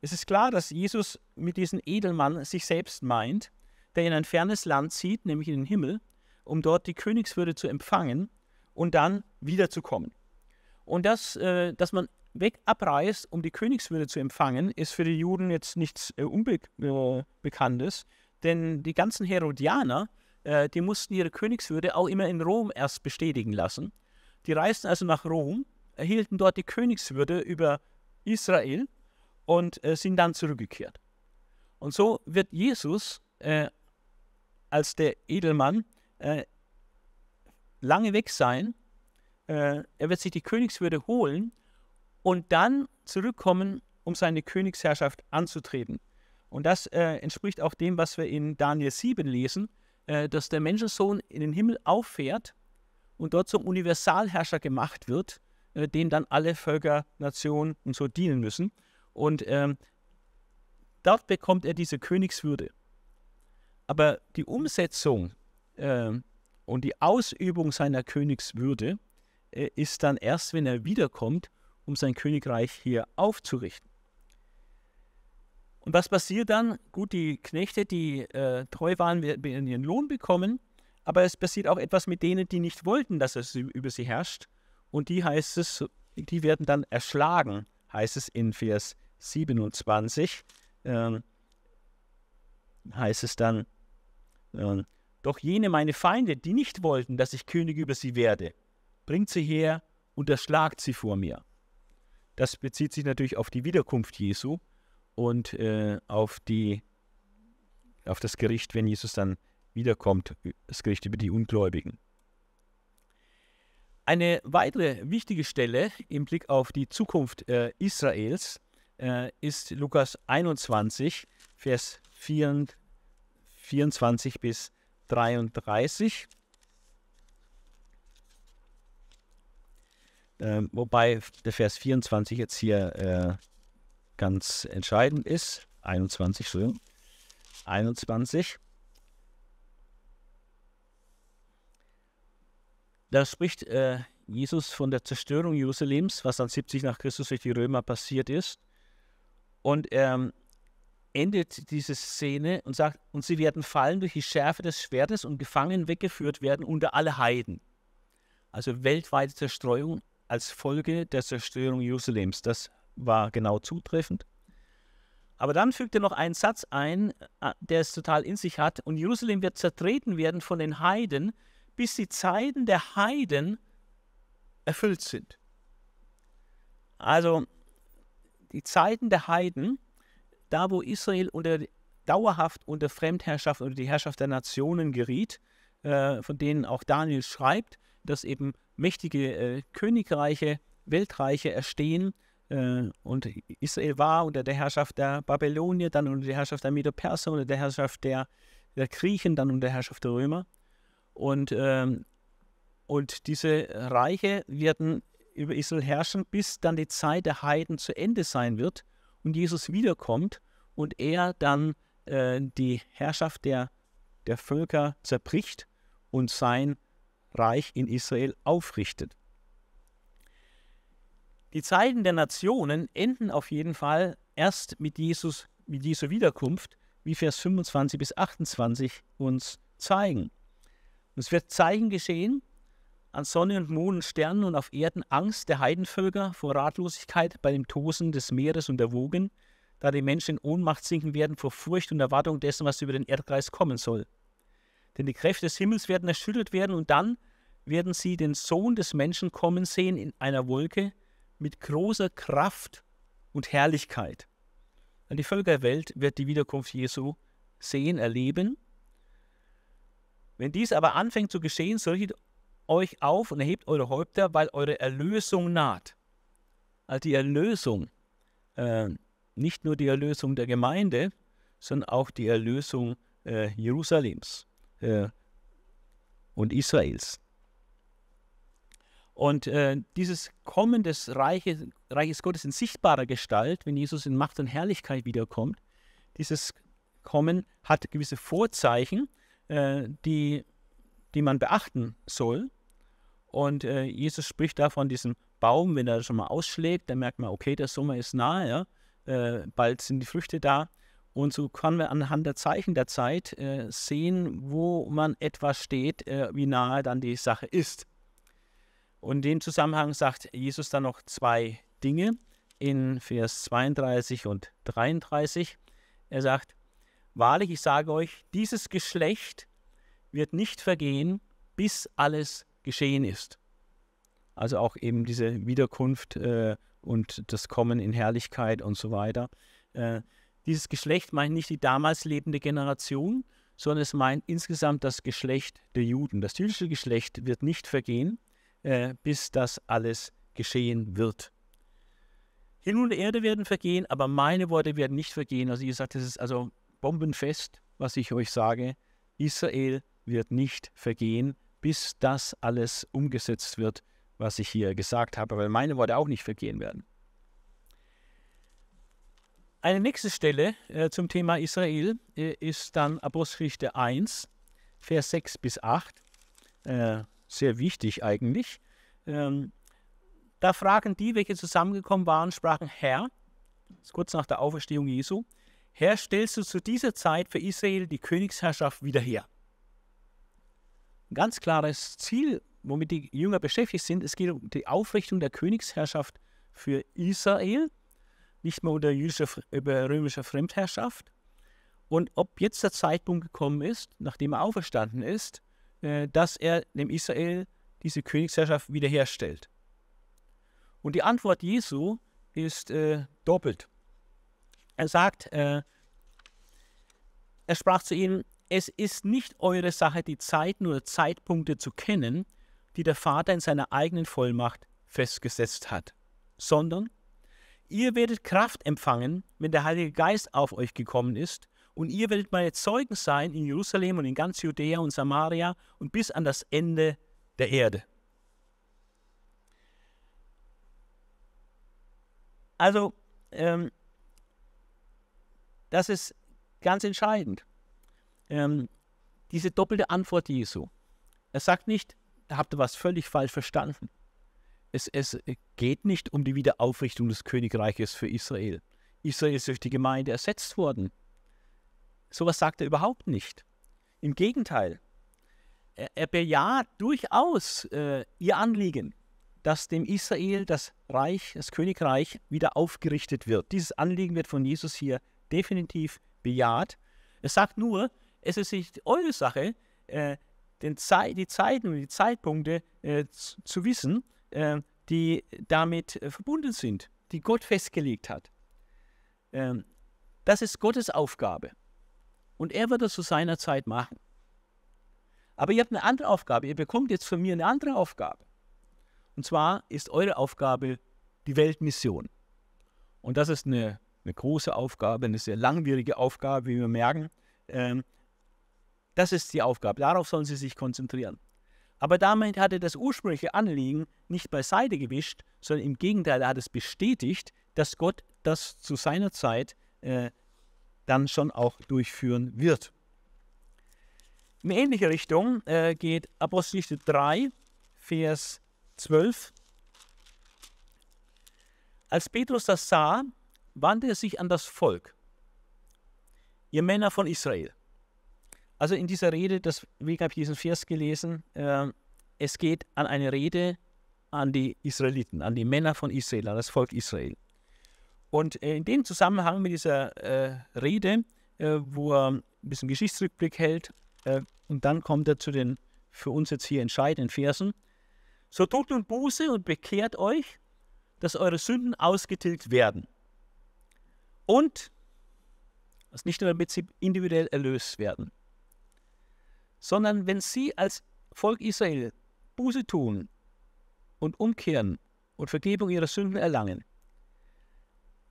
Es ist klar, dass Jesus mit diesem Edelmann sich selbst meint, der in ein fernes Land zieht, nämlich in den Himmel, um dort die Königswürde zu empfangen und dann wiederzukommen. Und das, äh, dass man weg abreist, um die Königswürde zu empfangen, ist für die Juden jetzt nichts äh, Unbekanntes, äh, denn die ganzen Herodianer, die mussten ihre Königswürde auch immer in Rom erst bestätigen lassen. Die reisten also nach Rom erhielten dort die Königswürde über Israel und äh, sind dann zurückgekehrt. Und so wird Jesus äh, als der Edelmann äh, lange weg sein. Äh, er wird sich die Königswürde holen und dann zurückkommen, um seine Königsherrschaft anzutreten. Und das äh, entspricht auch dem, was wir in Daniel 7 lesen, äh, dass der Menschensohn in den Himmel auffährt und dort zum Universalherrscher gemacht wird äh, den dann alle Völker, Nationen und so dienen müssen. Und ähm, dort bekommt er diese Königswürde. Aber die Umsetzung äh, und die Ausübung seiner Königswürde äh, ist dann erst, wenn er wiederkommt, um sein Königreich hier aufzurichten. Und was passiert dann? Gut, die Knechte, die äh, treu waren, werden ihren Lohn bekommen, aber es passiert auch etwas mit denen, die nicht wollten, dass er über sie herrscht und die heißt es, die werden dann erschlagen, heißt es in Vers 27, ähm, heißt es dann, ähm, doch jene meine Feinde, die nicht wollten, dass ich König über sie werde, bringt sie her und erschlagt sie vor mir. Das bezieht sich natürlich auf die Wiederkunft Jesu und äh, auf, die, auf das Gericht, wenn Jesus dann wiederkommt, das Gericht über die Ungläubigen. Eine weitere wichtige Stelle im Blick auf die Zukunft äh, Israels äh, ist Lukas 21, Vers 24 bis 33. Ähm, wobei der Vers 24 jetzt hier äh, ganz entscheidend ist. 21, Entschuldigung. 21. Da spricht äh, Jesus von der Zerstörung Jerusalems, was dann 70 nach Christus durch die Römer passiert ist. Und er ähm, endet diese Szene und sagt, und sie werden fallen durch die Schärfe des Schwertes und gefangen weggeführt werden unter alle Heiden. Also weltweite Zerstreuung als Folge der Zerstörung Jerusalems. Das war genau zutreffend. Aber dann fügt er noch einen Satz ein, äh, der es total in sich hat. Und Jerusalem wird zertreten werden von den Heiden, bis die Zeiten der Heiden erfüllt sind. Also die Zeiten der Heiden, da wo Israel unter, dauerhaft unter Fremdherrschaft oder die Herrschaft der Nationen geriet, äh, von denen auch Daniel schreibt, dass eben mächtige äh, Königreiche, Weltreiche erstehen. Äh, und Israel war unter der Herrschaft der Babylonier, dann unter der Herrschaft der Medo-Perser, unter der Herrschaft der, der Griechen, dann unter der Herrschaft der Römer. Und, ähm, und diese Reiche werden über Israel herrschen, bis dann die Zeit der Heiden zu Ende sein wird und Jesus wiederkommt und er dann äh, die Herrschaft der, der Völker zerbricht und sein Reich in Israel aufrichtet. Die Zeiten der Nationen enden auf jeden Fall erst mit, Jesus, mit Jesu Wiederkunft, wie Vers 25 bis 28 uns zeigen. Und es wird Zeichen geschehen an Sonne und Mond und Sternen und auf Erden Angst der Heidenvölker vor Ratlosigkeit bei dem Tosen des Meeres und der Wogen, da die Menschen in Ohnmacht sinken werden vor Furcht und Erwartung dessen, was über den Erdkreis kommen soll. Denn die Kräfte des Himmels werden erschüttert werden und dann werden sie den Sohn des Menschen kommen sehen in einer Wolke mit großer Kraft und Herrlichkeit. Und die Völkerwelt wird die Wiederkunft Jesu sehen, erleben wenn dies aber anfängt zu geschehen, solltet euch auf und erhebt eure Häupter, weil eure Erlösung naht. Also die Erlösung, äh, nicht nur die Erlösung der Gemeinde, sondern auch die Erlösung äh, Jerusalems äh, und Israels. Und äh, dieses Kommen des Reiches, Reiches Gottes in sichtbarer Gestalt, wenn Jesus in Macht und Herrlichkeit wiederkommt, dieses Kommen hat gewisse Vorzeichen, äh, die, die man beachten soll. Und äh, Jesus spricht da von diesem Baum, wenn er schon mal ausschlägt, dann merkt man, okay, der Sommer ist nahe, ja? äh, bald sind die Früchte da. Und so können wir anhand der Zeichen der Zeit äh, sehen, wo man etwas steht, äh, wie nahe dann die Sache ist. Und in dem Zusammenhang sagt Jesus dann noch zwei Dinge in Vers 32 und 33. Er sagt, Wahrlich, ich sage euch, dieses Geschlecht wird nicht vergehen, bis alles geschehen ist. Also auch eben diese Wiederkunft äh, und das Kommen in Herrlichkeit und so weiter. Äh, dieses Geschlecht meint nicht die damals lebende Generation, sondern es meint insgesamt das Geschlecht der Juden. Das jüdische Geschlecht wird nicht vergehen, äh, bis das alles geschehen wird. Himmel und Erde werden vergehen, aber meine Worte werden nicht vergehen. Also wie gesagt, das ist also bombenfest, was ich euch sage, Israel wird nicht vergehen, bis das alles umgesetzt wird, was ich hier gesagt habe, weil meine Worte auch nicht vergehen werden. Eine nächste Stelle äh, zum Thema Israel äh, ist dann Apostelgeschichte 1, Vers 6 bis 8. Äh, sehr wichtig eigentlich. Ähm, da fragen die, welche zusammengekommen waren, sprachen, Herr, kurz nach der Auferstehung Jesu, Herr, stellst du zu dieser Zeit für Israel die Königsherrschaft wieder her. Ein Ganz klares Ziel, womit die Jünger beschäftigt sind, es geht um die Aufrichtung der Königsherrschaft für Israel, nicht mehr unter jüdischer, über römischer Fremdherrschaft. Und ob jetzt der Zeitpunkt gekommen ist, nachdem er auferstanden ist, äh, dass er dem Israel diese Königsherrschaft wiederherstellt. Und die Antwort Jesu ist äh, doppelt. Er sagt, äh, er sprach zu ihnen, es ist nicht eure Sache, die Zeiten oder Zeitpunkte zu kennen, die der Vater in seiner eigenen Vollmacht festgesetzt hat, sondern ihr werdet Kraft empfangen, wenn der Heilige Geist auf euch gekommen ist, und ihr werdet meine Zeugen sein in Jerusalem und in ganz Judäa und Samaria und bis an das Ende der Erde. Also, ähm, das ist ganz entscheidend. Ähm, diese doppelte Antwort Jesu. Er sagt nicht, habt ihr was völlig falsch verstanden. Es, es geht nicht um die Wiederaufrichtung des Königreiches für Israel. Israel ist durch die Gemeinde ersetzt worden. Sowas sagt er überhaupt nicht. Im Gegenteil, er, er bejaht durchaus äh, ihr Anliegen, dass dem Israel das Reich, das Königreich wieder aufgerichtet wird. Dieses Anliegen wird von Jesus hier definitiv bejaht. Es sagt nur, es ist nicht eure Sache, äh, den Ze die Zeiten und die Zeitpunkte äh, zu, wissen, äh, die damit äh, verbunden sind, die Gott festgelegt hat. Ähm, das ist Gottes Aufgabe. Und er wird das zu seiner Zeit machen. Aber ihr habt eine andere Aufgabe. Ihr bekommt jetzt von mir eine andere Aufgabe. Und zwar ist eure Aufgabe die Weltmission. Und das ist eine eine große Aufgabe, eine sehr langwierige Aufgabe, wie wir merken. Ähm, das ist die Aufgabe, darauf sollen sie sich konzentrieren. Aber damit hat er das ursprüngliche Anliegen nicht beiseite gewischt, sondern im Gegenteil, er hat es bestätigt, dass Gott das zu seiner Zeit äh, dann schon auch durchführen wird. In ähnliche Richtung äh, geht Apostelgeschichte 3, Vers 12. Als Petrus das sah, wandte er sich an das Volk, ihr Männer von Israel. Also in dieser Rede, deswegen habe ich diesen Vers gelesen, äh, es geht an eine Rede an die Israeliten, an die Männer von Israel, an das Volk Israel. Und äh, in dem Zusammenhang mit dieser äh, Rede, äh, wo er ein bisschen Geschichtsrückblick hält, äh, und dann kommt er zu den für uns jetzt hier entscheidenden Versen, so tut nun Buße und bekehrt euch, dass eure Sünden ausgetilgt werden und dass nicht nur im Prinzip individuell erlöst werden, sondern wenn sie als Volk Israel Buße tun und umkehren und Vergebung ihrer Sünden erlangen,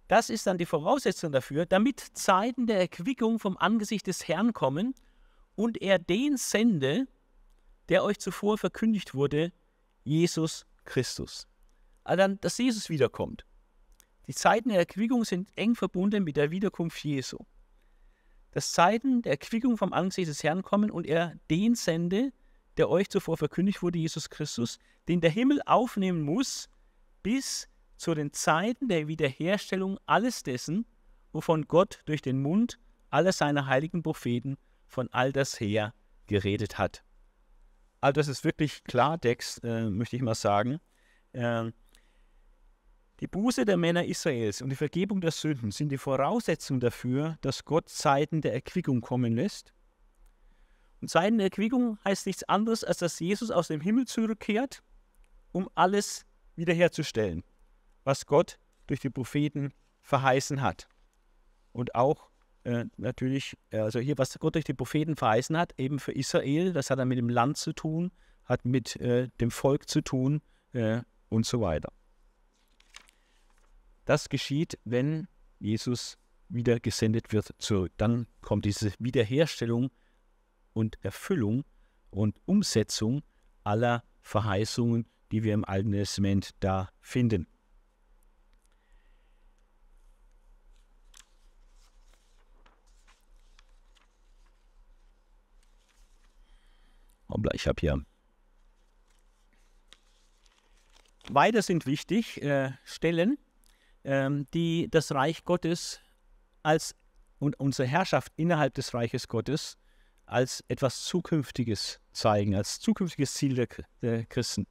das ist dann die Voraussetzung dafür, damit Zeiten der Erquickung vom Angesicht des Herrn kommen und er den sende, der euch zuvor verkündigt wurde, Jesus Christus. Also dann, dass Jesus wiederkommt. Die Zeiten der Erquickung sind eng verbunden mit der Wiederkunft Jesu. Dass Zeiten der Erquickung vom Angesicht des Herrn kommen und er den sende, der euch zuvor verkündigt wurde, Jesus Christus, den der Himmel aufnehmen muss, bis zu den Zeiten der Wiederherstellung alles dessen, wovon Gott durch den Mund aller seiner heiligen Propheten von all das her geredet hat. Also das ist wirklich Klartext, äh, möchte ich mal sagen. Äh, die Buße der Männer Israels und die Vergebung der Sünden sind die Voraussetzung dafür, dass Gott Zeiten der Erquickung kommen lässt. Und Zeiten der Erquickung heißt nichts anderes, als dass Jesus aus dem Himmel zurückkehrt, um alles wiederherzustellen, was Gott durch die Propheten verheißen hat. Und auch äh, natürlich, äh, also hier, was Gott durch die Propheten verheißen hat, eben für Israel, das hat er mit dem Land zu tun, hat mit äh, dem Volk zu tun äh, und so weiter. Das geschieht, wenn Jesus wieder gesendet wird zurück. Dann kommt diese Wiederherstellung und Erfüllung und Umsetzung aller Verheißungen, die wir im Alten Testament da finden. ich habe hier. Weiter sind wichtig äh, Stellen, ähm, die das Reich Gottes als und unsere Herrschaft innerhalb des Reiches Gottes als etwas Zukünftiges zeigen, als zukünftiges Ziel der, der Christen.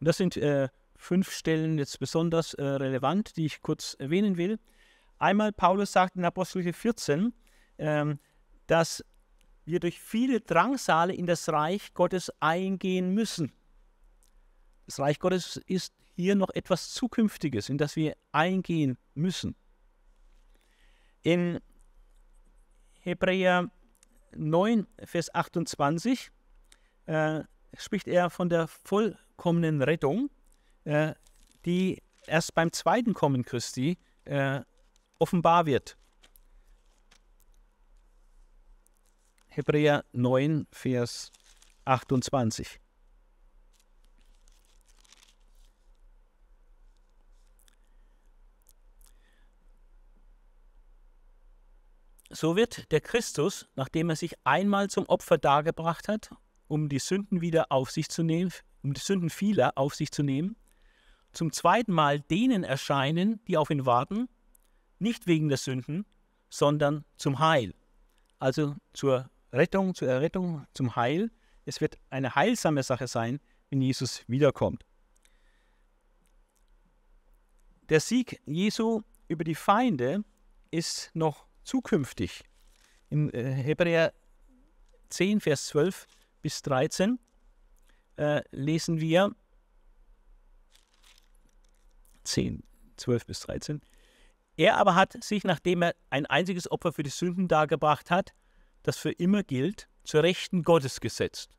Und das sind äh, fünf Stellen jetzt besonders äh, relevant, die ich kurz erwähnen will. Einmal, Paulus sagt in Apostelgeschichte 14, ähm, dass wir durch viele Drangsale in das Reich Gottes eingehen müssen. Das Reich Gottes ist hier noch etwas Zukünftiges, in das wir eingehen müssen. In Hebräer 9, Vers 28 äh, spricht er von der vollkommenen Rettung, äh, die erst beim zweiten Kommen Christi äh, offenbar wird. Hebräer 9, Vers 28. So wird der Christus, nachdem er sich einmal zum Opfer dargebracht hat, um die Sünden wieder auf sich zu nehmen, um die Sünden vieler auf sich zu nehmen, zum zweiten Mal denen erscheinen, die auf ihn warten, nicht wegen der Sünden, sondern zum Heil. Also zur Rettung, zur Errettung, zum Heil. Es wird eine heilsame Sache sein, wenn Jesus wiederkommt. Der Sieg Jesu über die Feinde ist noch zukünftig. In äh, Hebräer 10, Vers 12 bis 13 äh, lesen wir 10, 12 bis 13. Er aber hat sich, nachdem er ein einziges Opfer für die Sünden dargebracht hat, das für immer gilt, zur Rechten Gottes gesetzt.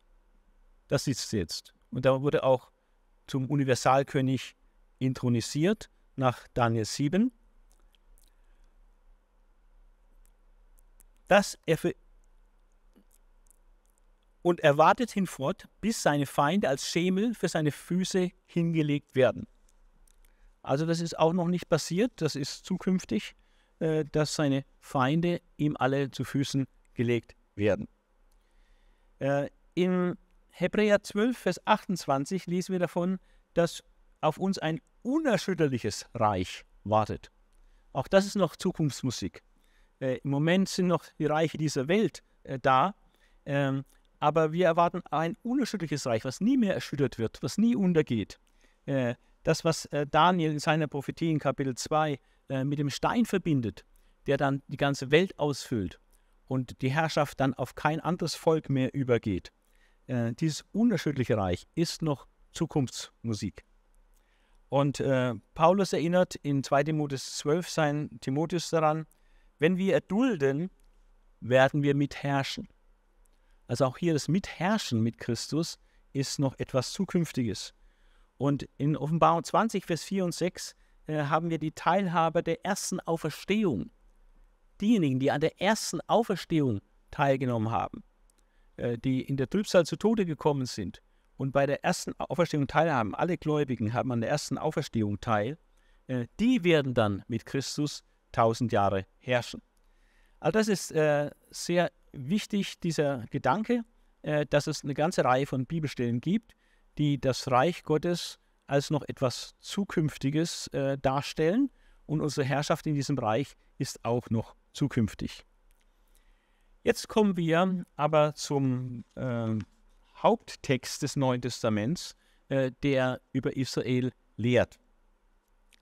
Das ist jetzt. Und da wurde auch zum Universalkönig intronisiert nach Daniel 7. dass er für und er wartet hinfort, bis seine Feinde als Schemel für seine Füße hingelegt werden. Also das ist auch noch nicht passiert, das ist zukünftig, äh, dass seine Feinde ihm alle zu Füßen gelegt werden. Äh, Im Hebräer 12, Vers 28 lesen wir davon, dass auf uns ein unerschütterliches Reich wartet. Auch das ist noch Zukunftsmusik. Äh, Im Moment sind noch die Reiche dieser Welt äh, da, ähm, aber wir erwarten ein unerschütterliches Reich, was nie mehr erschüttert wird, was nie untergeht. Äh, das, was äh, Daniel in seiner Prophetie in Kapitel 2 äh, mit dem Stein verbindet, der dann die ganze Welt ausfüllt und die Herrschaft dann auf kein anderes Volk mehr übergeht. Äh, dieses unerschütterliche Reich ist noch Zukunftsmusik. Und äh, Paulus erinnert in 2 Timotheus 12 seinen Timotheus daran, wenn wir erdulden, werden wir mitherrschen. Also auch hier das Mitherrschen mit Christus ist noch etwas Zukünftiges. Und in Offenbarung 20, Vers 4 und 6 äh, haben wir die Teilhaber der ersten Auferstehung. Diejenigen, die an der ersten Auferstehung teilgenommen haben, äh, die in der Trübsal zu Tode gekommen sind und bei der ersten Auferstehung teilhaben, alle Gläubigen haben an der ersten Auferstehung teil, äh, die werden dann mit Christus tausend Jahre herrschen. All also das ist äh, sehr wichtig, dieser Gedanke, äh, dass es eine ganze Reihe von Bibelstellen gibt, die das Reich Gottes als noch etwas Zukünftiges äh, darstellen und unsere Herrschaft in diesem Reich ist auch noch zukünftig. Jetzt kommen wir aber zum äh, Haupttext des Neuen Testaments, äh, der über Israel lehrt.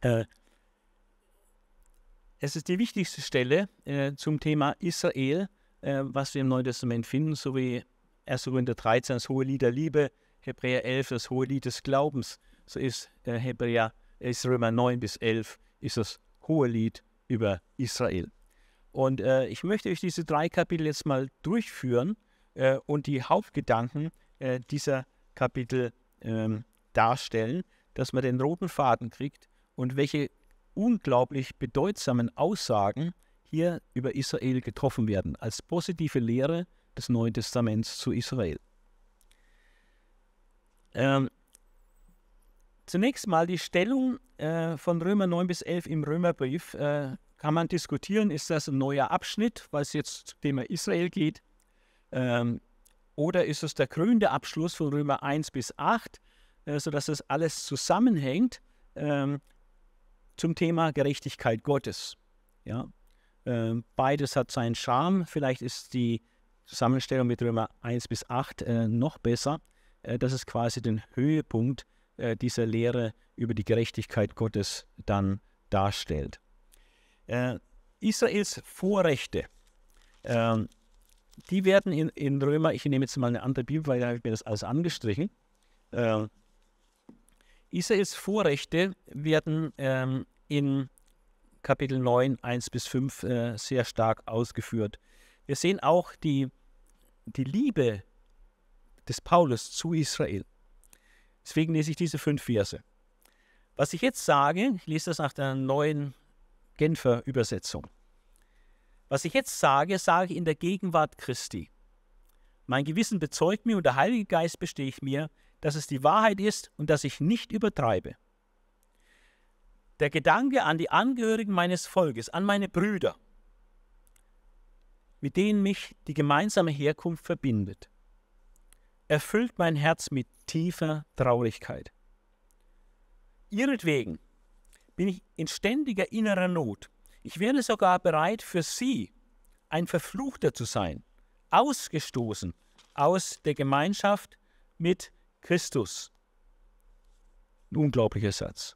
Äh, es ist die wichtigste Stelle äh, zum Thema Israel, äh, was wir im Neuen Testament finden, sowie 1. Korinther 13, das hohe Lied der Liebe, Hebräer 11, das hohe Lied des Glaubens. So ist äh, Hebräer, äh, ist Römer 9 bis 11, ist das hohe Lied über Israel. Und äh, ich möchte euch diese drei Kapitel jetzt mal durchführen äh, und die Hauptgedanken äh, dieser Kapitel ähm, darstellen, dass man den roten Faden kriegt und welche unglaublich bedeutsamen Aussagen hier über Israel getroffen werden, als positive Lehre des Neuen Testaments zu Israel. Ähm, zunächst mal die Stellung äh, von Römer 9 bis 11 im Römerbrief äh, kann man diskutieren, ist das ein neuer Abschnitt, weil es jetzt zum Thema Israel geht, ähm, oder ist es der krönende Abschluss von Römer 1 bis 8, äh, sodass das alles zusammenhängt. Ähm, zum Thema Gerechtigkeit Gottes. Ja? Ähm, beides hat seinen Charme. Vielleicht ist die Zusammenstellung mit Römer 1 bis 8 äh, noch besser. Äh, das ist quasi den Höhepunkt äh, dieser Lehre über die Gerechtigkeit Gottes dann darstellt. Äh, Israels Vorrechte, ähm, die werden in, in Römer, ich nehme jetzt mal eine andere Bibel, weil da habe ich mir das alles angestrichen. Äh, Israels Vorrechte werden ähm, in Kapitel 9, 1 bis 5 äh, sehr stark ausgeführt. Wir sehen auch die, die Liebe des Paulus zu Israel. Deswegen lese ich diese fünf Verse. Was ich jetzt sage, ich lese das nach der neuen Genfer Übersetzung. Was ich jetzt sage, sage ich in der Gegenwart Christi. Mein Gewissen bezeugt mir und der Heilige Geist besteht mir, dass es die Wahrheit ist und dass ich nicht übertreibe. Der Gedanke an die Angehörigen meines Volkes, an meine Brüder, mit denen mich die gemeinsame Herkunft verbindet, erfüllt mein Herz mit tiefer Traurigkeit. Ihretwegen bin ich in ständiger innerer Not. Ich wäre sogar bereit, für sie ein Verfluchter zu sein, ausgestoßen aus der Gemeinschaft mit den Christus. Ein unglaublicher Satz.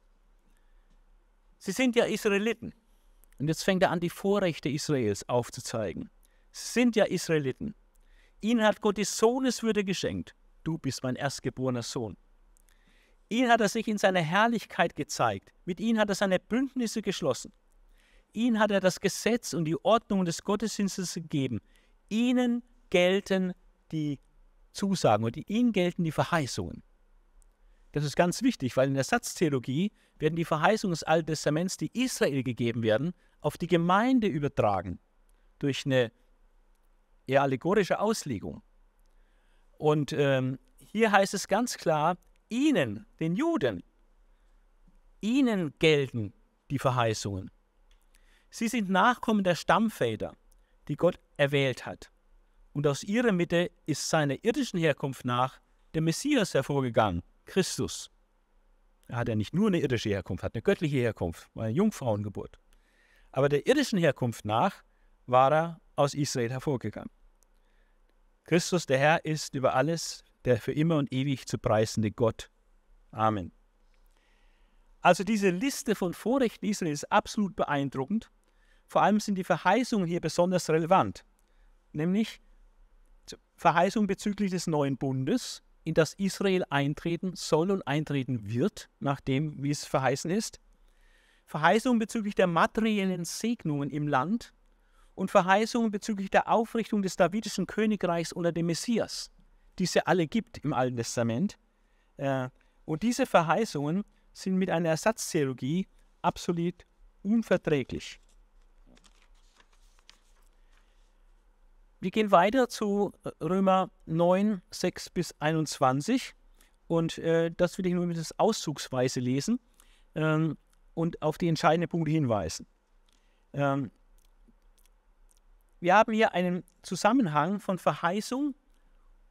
Sie sind ja Israeliten. Und jetzt fängt er an, die Vorrechte Israels aufzuzeigen. Sie sind ja Israeliten. Ihnen hat Gott die Sohneswürde geschenkt. Du bist mein erstgeborener Sohn. Ihn hat er sich in seiner Herrlichkeit gezeigt. Mit ihm hat er seine Bündnisse geschlossen. Ihnen hat er das Gesetz und die Ordnung des Gottesdienstes gegeben. Ihnen gelten die Zusagen und ihnen gelten die Verheißungen. Das ist ganz wichtig, weil in der Satztheologie werden die Verheißungen des Alten Testaments, die Israel gegeben werden, auf die Gemeinde übertragen durch eine eher allegorische Auslegung. Und ähm, hier heißt es ganz klar, ihnen, den Juden, ihnen gelten die Verheißungen. Sie sind Nachkommen der Stammväter, die Gott erwählt hat und aus ihrer Mitte ist seiner irdischen Herkunft nach der Messias hervorgegangen, Christus. Er hat ja nicht nur eine irdische Herkunft, hat eine göttliche Herkunft, war eine Jungfrauengeburt. Aber der irdischen Herkunft nach war er aus Israel hervorgegangen. Christus, der Herr, ist über alles der für immer und ewig zu preisende Gott. Amen. Also diese Liste von Vorrechten Israels ist absolut beeindruckend. Vor allem sind die Verheißungen hier besonders relevant, nämlich Verheißung bezüglich des neuen Bundes, in das Israel eintreten soll und eintreten wird, nachdem, wie es verheißen ist. Verheißung bezüglich der materiellen Segnungen im Land und Verheißungen bezüglich der Aufrichtung des davidischen Königreichs unter dem Messias, die es ja alle gibt im Alten Testament. Äh, und diese Verheißungen sind mit einer Ersatztheologie absolut unverträglich. Wir gehen weiter zu äh, Römer 9, 6 bis 21 und äh, das will ich nur mit auszugsweise lesen ähm, und auf die entscheidenden Punkte hinweisen. Ähm, wir haben hier einen Zusammenhang von Verheißung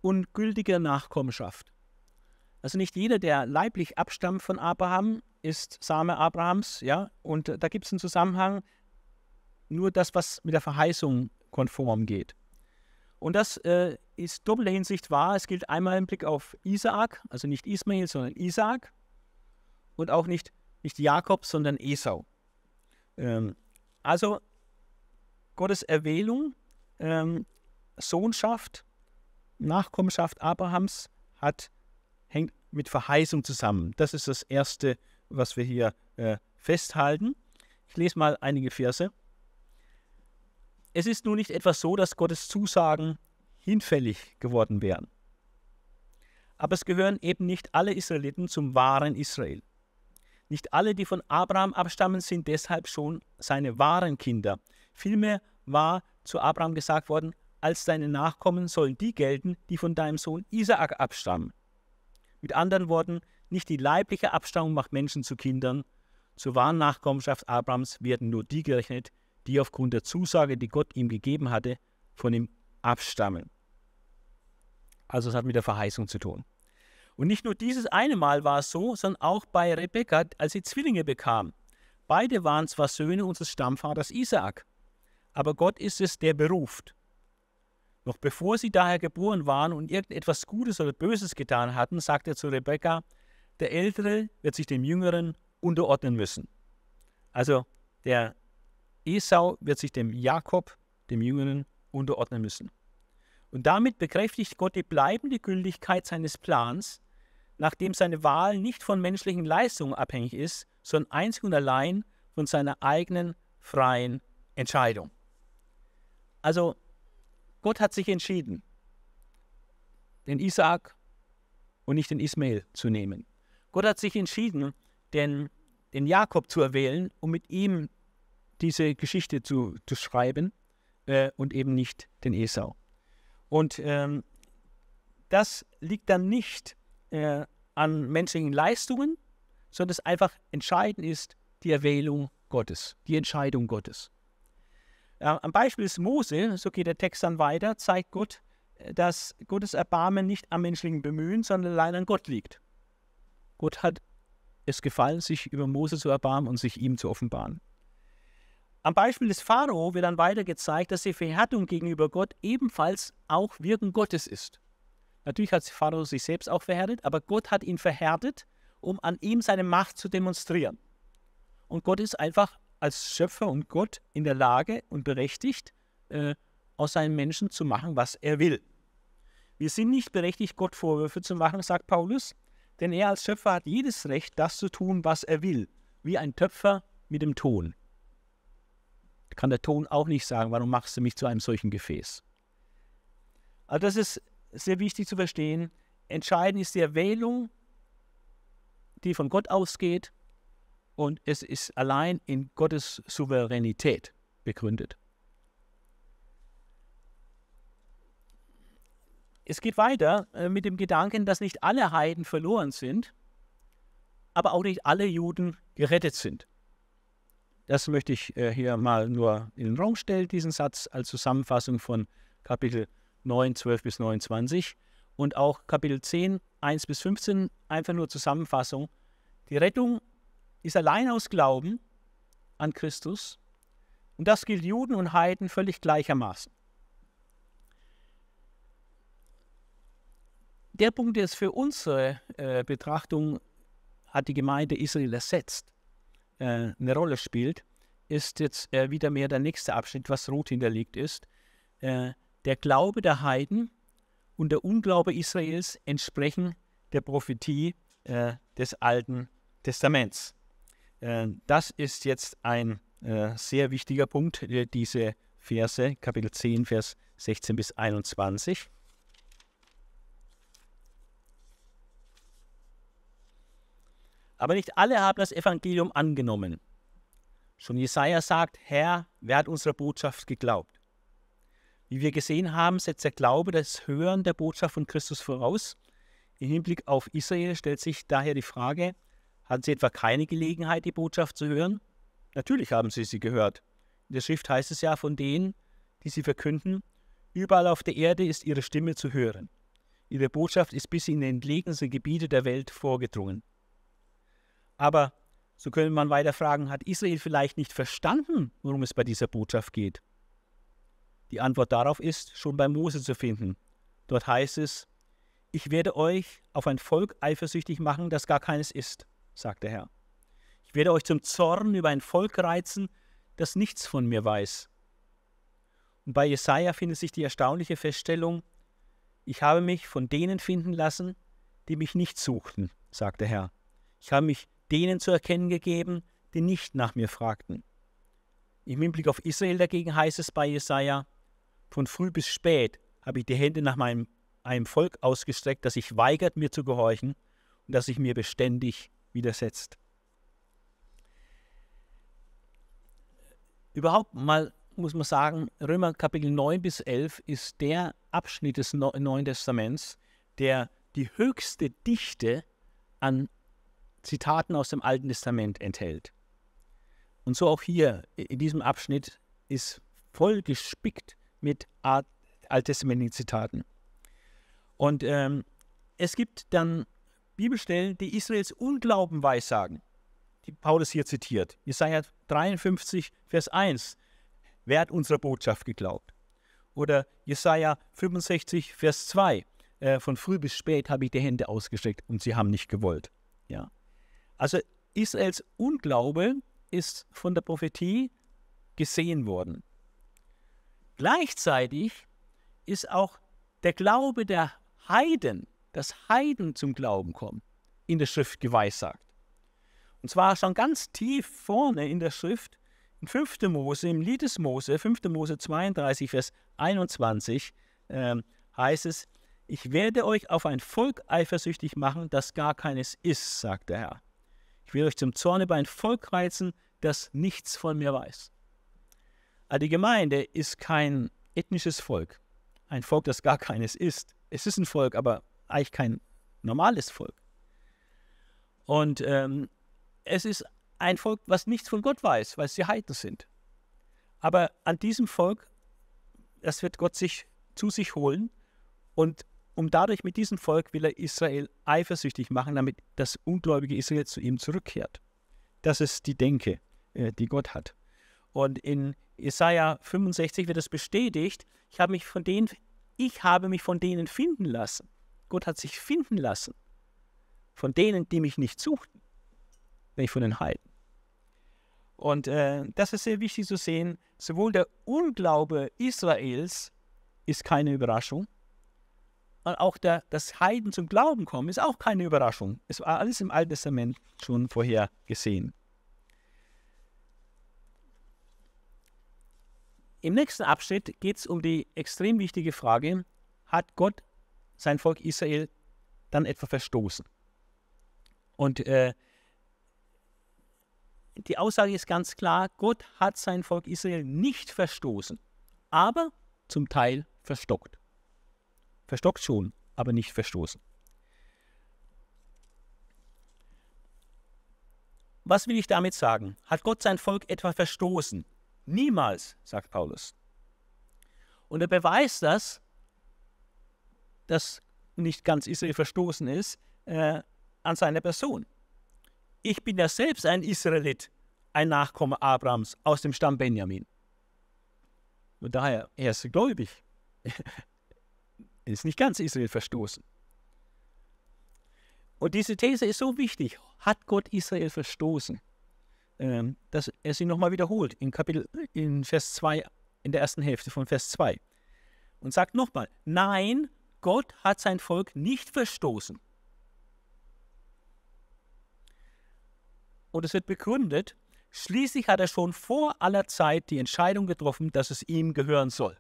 und gültiger Nachkommenschaft. Also nicht jeder, der leiblich abstammt von Abraham, ist Same Abrahams, ja, und äh, da gibt es einen Zusammenhang, nur das, was mit der Verheißung konform geht. Und das äh, ist doppelter Hinsicht wahr. Es gilt einmal im Blick auf Isaak, also nicht Ismael, sondern Isaak. Und auch nicht, nicht Jakob, sondern Esau. Ähm, also Gottes Erwählung, ähm, Sohnschaft, Nachkommenschaft Abrahams hat, hängt mit Verheißung zusammen. Das ist das Erste, was wir hier äh, festhalten. Ich lese mal einige Verse. Es ist nun nicht etwa so, dass Gottes Zusagen hinfällig geworden wären. Aber es gehören eben nicht alle Israeliten zum wahren Israel. Nicht alle, die von Abraham abstammen, sind deshalb schon seine wahren Kinder. Vielmehr war zu Abraham gesagt worden, als deine Nachkommen sollen die gelten, die von deinem Sohn Isaak abstammen. Mit anderen Worten, nicht die leibliche Abstammung macht Menschen zu Kindern. Zur wahren Nachkommenschaft Abrahams werden nur die gerechnet, die aufgrund der Zusage, die Gott ihm gegeben hatte, von ihm abstammen. Also es hat mit der Verheißung zu tun. Und nicht nur dieses eine Mal war es so, sondern auch bei Rebekka, als sie Zwillinge bekam. Beide waren zwar Söhne unseres Stammvaters Isaak, aber Gott ist es, der beruft. Noch bevor sie daher geboren waren und irgendetwas Gutes oder Böses getan hatten, sagt er zu Rebekka, der Ältere wird sich dem Jüngeren unterordnen müssen. Also der Esau wird sich dem Jakob, dem Jüngeren, unterordnen müssen. Und damit bekräftigt Gott die bleibende Gültigkeit seines Plans, nachdem seine Wahl nicht von menschlichen Leistungen abhängig ist, sondern einzig und allein von seiner eigenen freien Entscheidung. Also, Gott hat sich entschieden, den Isaak und nicht den Ismael zu nehmen. Gott hat sich entschieden, den, den Jakob zu erwählen, um mit ihm diese Geschichte zu, zu schreiben äh, und eben nicht den Esau. Und ähm, das liegt dann nicht äh, an menschlichen Leistungen, sondern es einfach entscheidend ist die Erwählung Gottes, die Entscheidung Gottes. Ja, am Beispiel des Mose, so geht der Text dann weiter, zeigt Gott, äh, dass Gottes Erbarmen nicht am menschlichen Bemühen, sondern allein an Gott liegt. Gott hat es gefallen, sich über Mose zu erbarmen und sich ihm zu offenbaren. Am Beispiel des Pharao wird dann weiter gezeigt, dass die Verhärtung gegenüber Gott ebenfalls auch Wirken Gottes ist. Natürlich hat Pharao sich selbst auch verhärtet, aber Gott hat ihn verhärtet, um an ihm seine Macht zu demonstrieren. Und Gott ist einfach als Schöpfer und Gott in der Lage und berechtigt, äh, aus seinen Menschen zu machen, was er will. Wir sind nicht berechtigt, Gott Vorwürfe zu machen, sagt Paulus, denn er als Schöpfer hat jedes Recht, das zu tun, was er will, wie ein Töpfer mit dem Ton kann der Ton auch nicht sagen, warum machst du mich zu einem solchen Gefäß? Also das ist sehr wichtig zu verstehen. Entscheidend ist die Erwählung, die von Gott ausgeht und es ist allein in Gottes Souveränität begründet. Es geht weiter äh, mit dem Gedanken, dass nicht alle Heiden verloren sind, aber auch nicht alle Juden gerettet sind. Das möchte ich äh, hier mal nur in den Raum stellen, diesen Satz als Zusammenfassung von Kapitel 9, 12 bis 29 und auch Kapitel 10, 1 bis 15, einfach nur Zusammenfassung. Die Rettung ist allein aus Glauben an Christus und das gilt Juden und Heiden völlig gleichermaßen. Der Punkt, der es für unsere äh, Betrachtung hat die Gemeinde Israel ersetzt äh, eine Rolle spielt, ist jetzt äh, wieder mehr der nächste Abschnitt, was rot hinterlegt ist. Äh, der Glaube der Heiden und der Unglaube Israels entsprechen der Prophetie äh, des Alten Testaments. Äh, das ist jetzt ein äh, sehr wichtiger Punkt, diese Verse, Kapitel 10, Vers 16 bis 21. Aber nicht alle haben das Evangelium angenommen. Schon Jesaja sagt: Herr, wer hat unserer Botschaft geglaubt? Wie wir gesehen haben, setzt der Glaube das Hören der Botschaft von Christus voraus. Im Hinblick auf Israel stellt sich daher die Frage: Hatten sie etwa keine Gelegenheit, die Botschaft zu hören? Natürlich haben sie sie gehört. In der Schrift heißt es ja von denen, die sie verkünden, überall auf der Erde ist ihre Stimme zu hören. Ihre Botschaft ist bis in die entlegensten Gebiete der Welt vorgedrungen. Aber so könnte man weiter fragen, hat Israel vielleicht nicht verstanden, worum es bei dieser Botschaft geht? Die Antwort darauf ist schon bei Mose zu finden. Dort heißt es, ich werde euch auf ein Volk eifersüchtig machen, das gar keines ist, sagt der Herr. Ich werde euch zum Zorn über ein Volk reizen, das nichts von mir weiß. Und bei Jesaja findet sich die erstaunliche Feststellung: Ich habe mich von denen finden lassen, die mich nicht suchten, sagt der Herr. Ich habe mich denen zu erkennen gegeben, die nicht nach mir fragten. Im Hinblick auf Israel dagegen heißt es bei Jesaja: Von früh bis spät habe ich die Hände nach meinem, einem Volk ausgestreckt, das sich weigert, mir zu gehorchen und das sich mir beständig widersetzt. Überhaupt mal muss man sagen, Römer Kapitel 9 bis 11 ist der Abschnitt des Neuen Testaments, der die höchste Dichte an Zitaten aus dem Alten Testament enthält. Und so auch hier in diesem Abschnitt ist voll gespickt mit alttestamentlichen Zitaten. Und ähm, es gibt dann Bibelstellen, die Israels Unglauben weissagen, die Paulus hier zitiert. Jesaja 53, Vers 1. Wer hat unserer Botschaft geglaubt? Oder Jesaja 65, Vers 2. Äh, von früh bis spät habe ich die Hände ausgestreckt und sie haben nicht gewollt. Ja. Also Israels Unglaube ist von der Prophetie gesehen worden. Gleichzeitig ist auch der Glaube der Heiden, dass Heiden zum Glauben kommen, in der Schrift geweissagt. Und zwar schon ganz tief vorne in der Schrift, in 5. Mose, im Lied des Mose, 5. Mose 32, Vers 21, äh, heißt es, ich werde euch auf ein Volk eifersüchtig machen, das gar keines ist, sagt der Herr. Ich will euch zum Zorn über ein Volk reizen, das nichts von mir weiß. Aber also die Gemeinde ist kein ethnisches Volk. Ein Volk, das gar keines ist. Es ist ein Volk, aber eigentlich kein normales Volk. Und ähm, es ist ein Volk, was nichts von Gott weiß, weil sie Heiden sind. Aber an diesem Volk, das wird Gott sich zu sich holen und und dadurch mit diesem Volk will er Israel eifersüchtig machen, damit das ungläubige Israel zu ihm zurückkehrt. Das ist die Denke, äh, die Gott hat. Und in Jesaja 65 wird es bestätigt, ich habe mich von denen, ich habe mich von denen finden lassen. Gott hat sich finden lassen. Von denen, die mich nicht suchten, nämlich von den Heiden. Und äh, das ist sehr wichtig zu sehen. Sowohl der Unglaube Israels ist keine Überraschung, und auch der, das Heiden zum Glauben kommen, ist auch keine Überraschung. Es war alles im Alten Testament schon vorher gesehen. Im nächsten Abschnitt geht es um die extrem wichtige Frage, hat Gott sein Volk Israel dann etwa verstoßen? Und äh, die Aussage ist ganz klar, Gott hat sein Volk Israel nicht verstoßen, aber zum Teil verstockt. Verstockt schon, aber nicht verstoßen. Was will ich damit sagen? Hat Gott sein Volk etwa verstoßen? Niemals, sagt Paulus. Und er beweist das, dass nicht ganz Israel verstoßen ist, äh, an seiner Person. Ich bin ja selbst ein Israelit, ein Nachkomme Abrahams aus dem Stamm Benjamin. Und daher, er ist gläubig ist nicht ganz Israel verstoßen. Und diese These ist so wichtig. Hat Gott Israel verstoßen? Ähm, dass er sie nochmal wiederholt in Kapitel, in Vers 2, in der ersten Hälfte von Vers 2. Und sagt nochmal, nein, Gott hat sein Volk nicht verstoßen. Und es wird begründet, schließlich hat er schon vor aller Zeit die Entscheidung getroffen, dass es ihm gehören soll.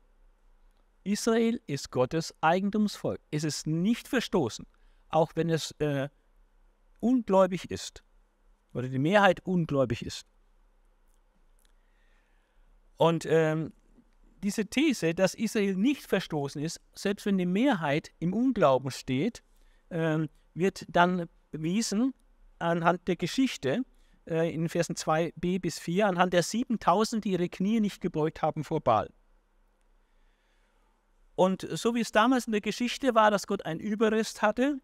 Israel ist Gottes Eigentumsvolk. Es ist nicht verstoßen, auch wenn es äh, ungläubig ist oder die Mehrheit ungläubig ist. Und ähm, diese These, dass Israel nicht verstoßen ist, selbst wenn die Mehrheit im Unglauben steht, ähm, wird dann bewiesen anhand der Geschichte äh, in Versen 2b bis 4, anhand der 7000, die ihre Knie nicht gebeugt haben vor Baal. Und so wie es damals in der Geschichte war, dass Gott einen Überrest hatte,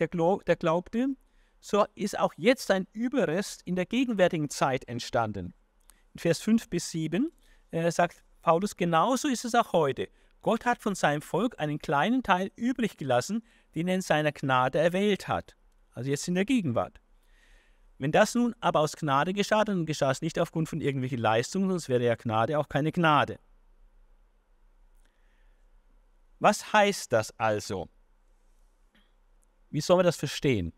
der, der glaubte, so ist auch jetzt ein Überrest in der gegenwärtigen Zeit entstanden. In Vers 5 bis 7 äh, sagt Paulus, genauso ist es auch heute. Gott hat von seinem Volk einen kleinen Teil übrig gelassen, den er in seiner Gnade erwählt hat. Also jetzt in der Gegenwart. Wenn das nun aber aus Gnade geschah, dann geschah es nicht aufgrund von irgendwelchen Leistungen, sonst wäre ja Gnade auch keine Gnade. Was heißt das also? Wie sollen wir das verstehen?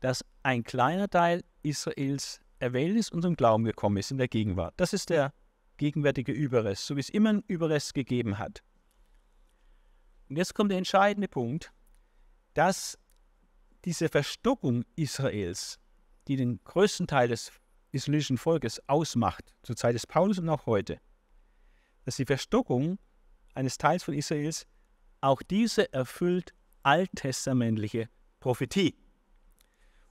Dass ein kleiner Teil Israels erwählt ist und zum Glauben gekommen ist in der Gegenwart. Das ist der gegenwärtige Überrest, so wie es immer einen Überrest gegeben hat. Und jetzt kommt der entscheidende Punkt, dass diese Verstockung Israels, die den größten Teil des israelischen Volkes ausmacht, zur Zeit des Paulus und auch heute, dass die Verstockung eines Teils von Israels auch diese erfüllt alttestamentliche Prophetie.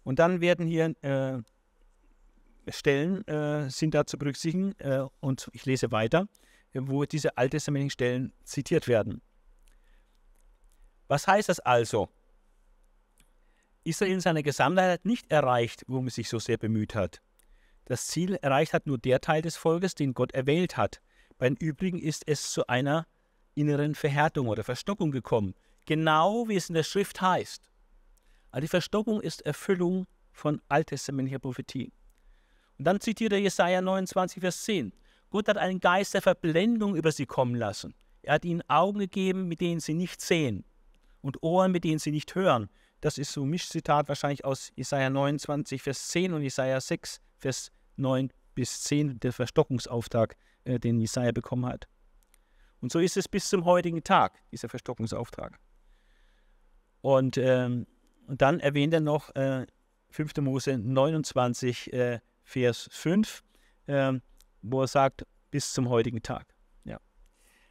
Und dann werden hier äh, Stellen äh, sind da zu berücksichtigen äh, und ich lese weiter, wo diese alttestamentlichen Stellen zitiert werden. Was heißt das also? Israel in seiner Gesamtheit hat nicht erreicht, worum es sich so sehr bemüht hat. Das Ziel erreicht hat nur der Teil des Volkes, den Gott erwählt hat. Bei den übrigen ist es zu einer inneren Verhärtung oder Verstockung gekommen, genau wie es in der Schrift heißt. Also die Verstockung ist Erfüllung von alttestamentlicher Prophetie. Und dann zitiert er Jesaja 29, Vers 10. Gott hat einen Geist der Verblendung über sie kommen lassen. Er hat ihnen Augen gegeben, mit denen sie nicht sehen und Ohren, mit denen sie nicht hören. Das ist so ein Mischzitat wahrscheinlich aus Jesaja 29, Vers 10 und Jesaja 6, Vers 9 bis 10, der Verstockungsauftrag, äh, den Jesaja bekommen hat. Und so ist es bis zum heutigen Tag, dieser Verstockungsauftrag. Und, ähm, und dann erwähnt er noch äh, 5. Mose 29, äh, Vers 5, äh, wo er sagt, bis zum heutigen Tag. Ja.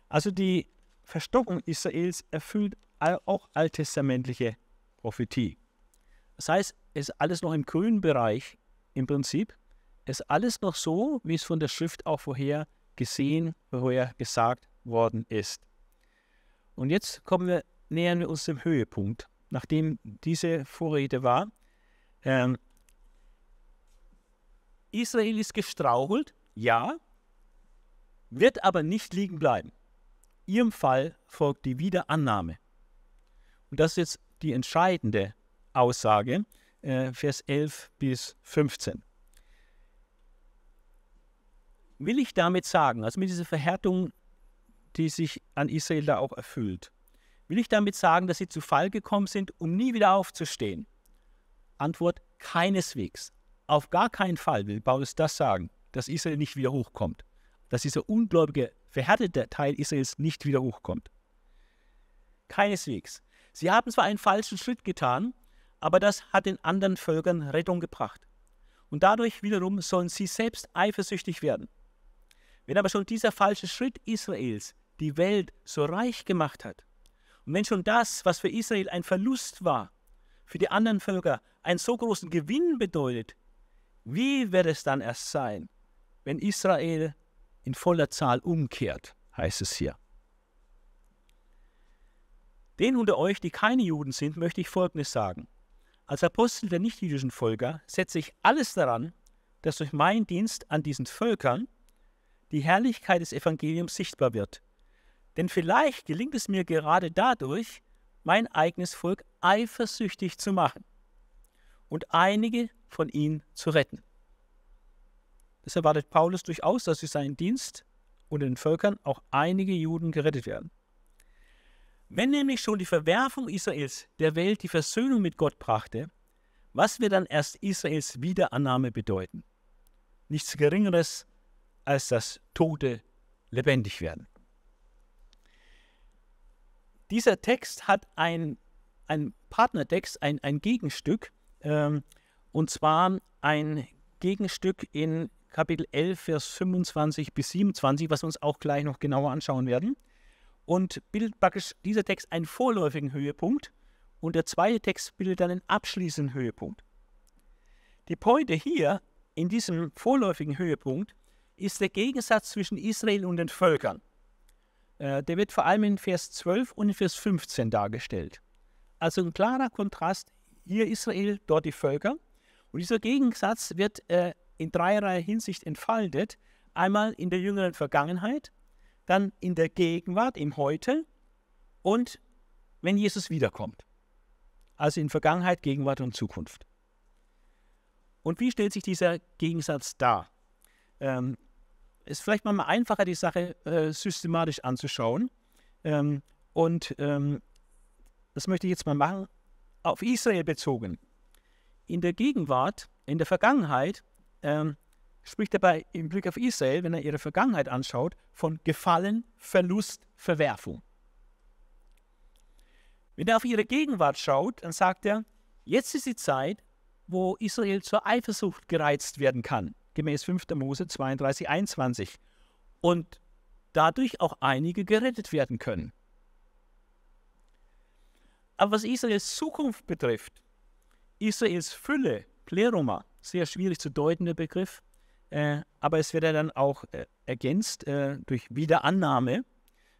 Also die Verstockung Israels erfüllt auch alttestamentliche Prophetie. Das heißt, es ist alles noch im grünen Bereich im Prinzip. Es ist alles noch so, wie es von der Schrift auch vorher gesehen, vorher gesagt worden ist. Und jetzt kommen wir, nähern wir uns dem Höhepunkt, nachdem diese Vorrede war. Ähm, Israel ist gestrauchelt, ja, wird aber nicht liegen bleiben. Ihrem Fall folgt die Wiederannahme. Und das ist jetzt die entscheidende Aussage, äh, Vers 11 bis 15. Will ich damit sagen, also mit dieser Verhärtung die sich an Israel da auch erfüllt. Will ich damit sagen, dass sie zu Fall gekommen sind, um nie wieder aufzustehen? Antwort keineswegs. Auf gar keinen Fall will Paulus das sagen, dass Israel nicht wieder hochkommt, dass dieser ungläubige, verhärtete Teil Israels nicht wieder hochkommt. Keineswegs. Sie haben zwar einen falschen Schritt getan, aber das hat den anderen Völkern Rettung gebracht. Und dadurch wiederum sollen sie selbst eifersüchtig werden. Wenn aber schon dieser falsche Schritt Israels die Welt so reich gemacht hat. Und wenn schon das, was für Israel ein Verlust war, für die anderen Völker einen so großen Gewinn bedeutet, wie wird es dann erst sein, wenn Israel in voller Zahl umkehrt, heißt es hier. Den unter euch, die keine Juden sind, möchte ich Folgendes sagen. Als Apostel der nichtjüdischen Völker setze ich alles daran, dass durch meinen Dienst an diesen Völkern die Herrlichkeit des Evangeliums sichtbar wird denn vielleicht gelingt es mir gerade dadurch, mein eigenes Volk eifersüchtig zu machen und einige von ihnen zu retten. Das erwartet Paulus durchaus, dass durch seinen Dienst und den Völkern auch einige Juden gerettet werden. Wenn nämlich schon die Verwerfung Israels der Welt die Versöhnung mit Gott brachte, was wird dann erst Israels Wiederannahme bedeuten? Nichts Geringeres als das Tote lebendig werden dieser Text hat ein, ein Partnertext, ein, ein Gegenstück, ähm, und zwar ein Gegenstück in Kapitel 11, Vers 25 bis 27, was wir uns auch gleich noch genauer anschauen werden. Und bildet praktisch dieser Text einen vorläufigen Höhepunkt und der zweite Text bildet dann einen abschließenden Höhepunkt. Die Pointe hier in diesem vorläufigen Höhepunkt ist der Gegensatz zwischen Israel und den Völkern. Äh, der wird vor allem in Vers 12 und in Vers 15 dargestellt. Also ein klarer Kontrast, hier Israel, dort die Völker. Und dieser Gegensatz wird äh, in dreierlei Hinsicht entfaltet. Einmal in der jüngeren Vergangenheit, dann in der Gegenwart, im Heute und wenn Jesus wiederkommt. Also in Vergangenheit, Gegenwart und Zukunft. Und wie stellt sich dieser Gegensatz dar? Ähm, ist vielleicht mal einfacher, die Sache äh, systematisch anzuschauen. Ähm, und ähm, das möchte ich jetzt mal machen, auf Israel bezogen. In der Gegenwart, in der Vergangenheit, ähm, spricht dabei im Blick auf Israel, wenn er ihre Vergangenheit anschaut, von Gefallen, Verlust, Verwerfung. Wenn er auf ihre Gegenwart schaut, dann sagt er, jetzt ist die Zeit, wo Israel zur Eifersucht gereizt werden kann gemäß 5. Mose 32, 21. Und dadurch auch einige gerettet werden können. Aber was Israels Zukunft betrifft, Israels Fülle, Pleroma, sehr schwierig zu deutender Begriff, äh, aber es wird ja dann auch äh, ergänzt äh, durch Wiederannahme.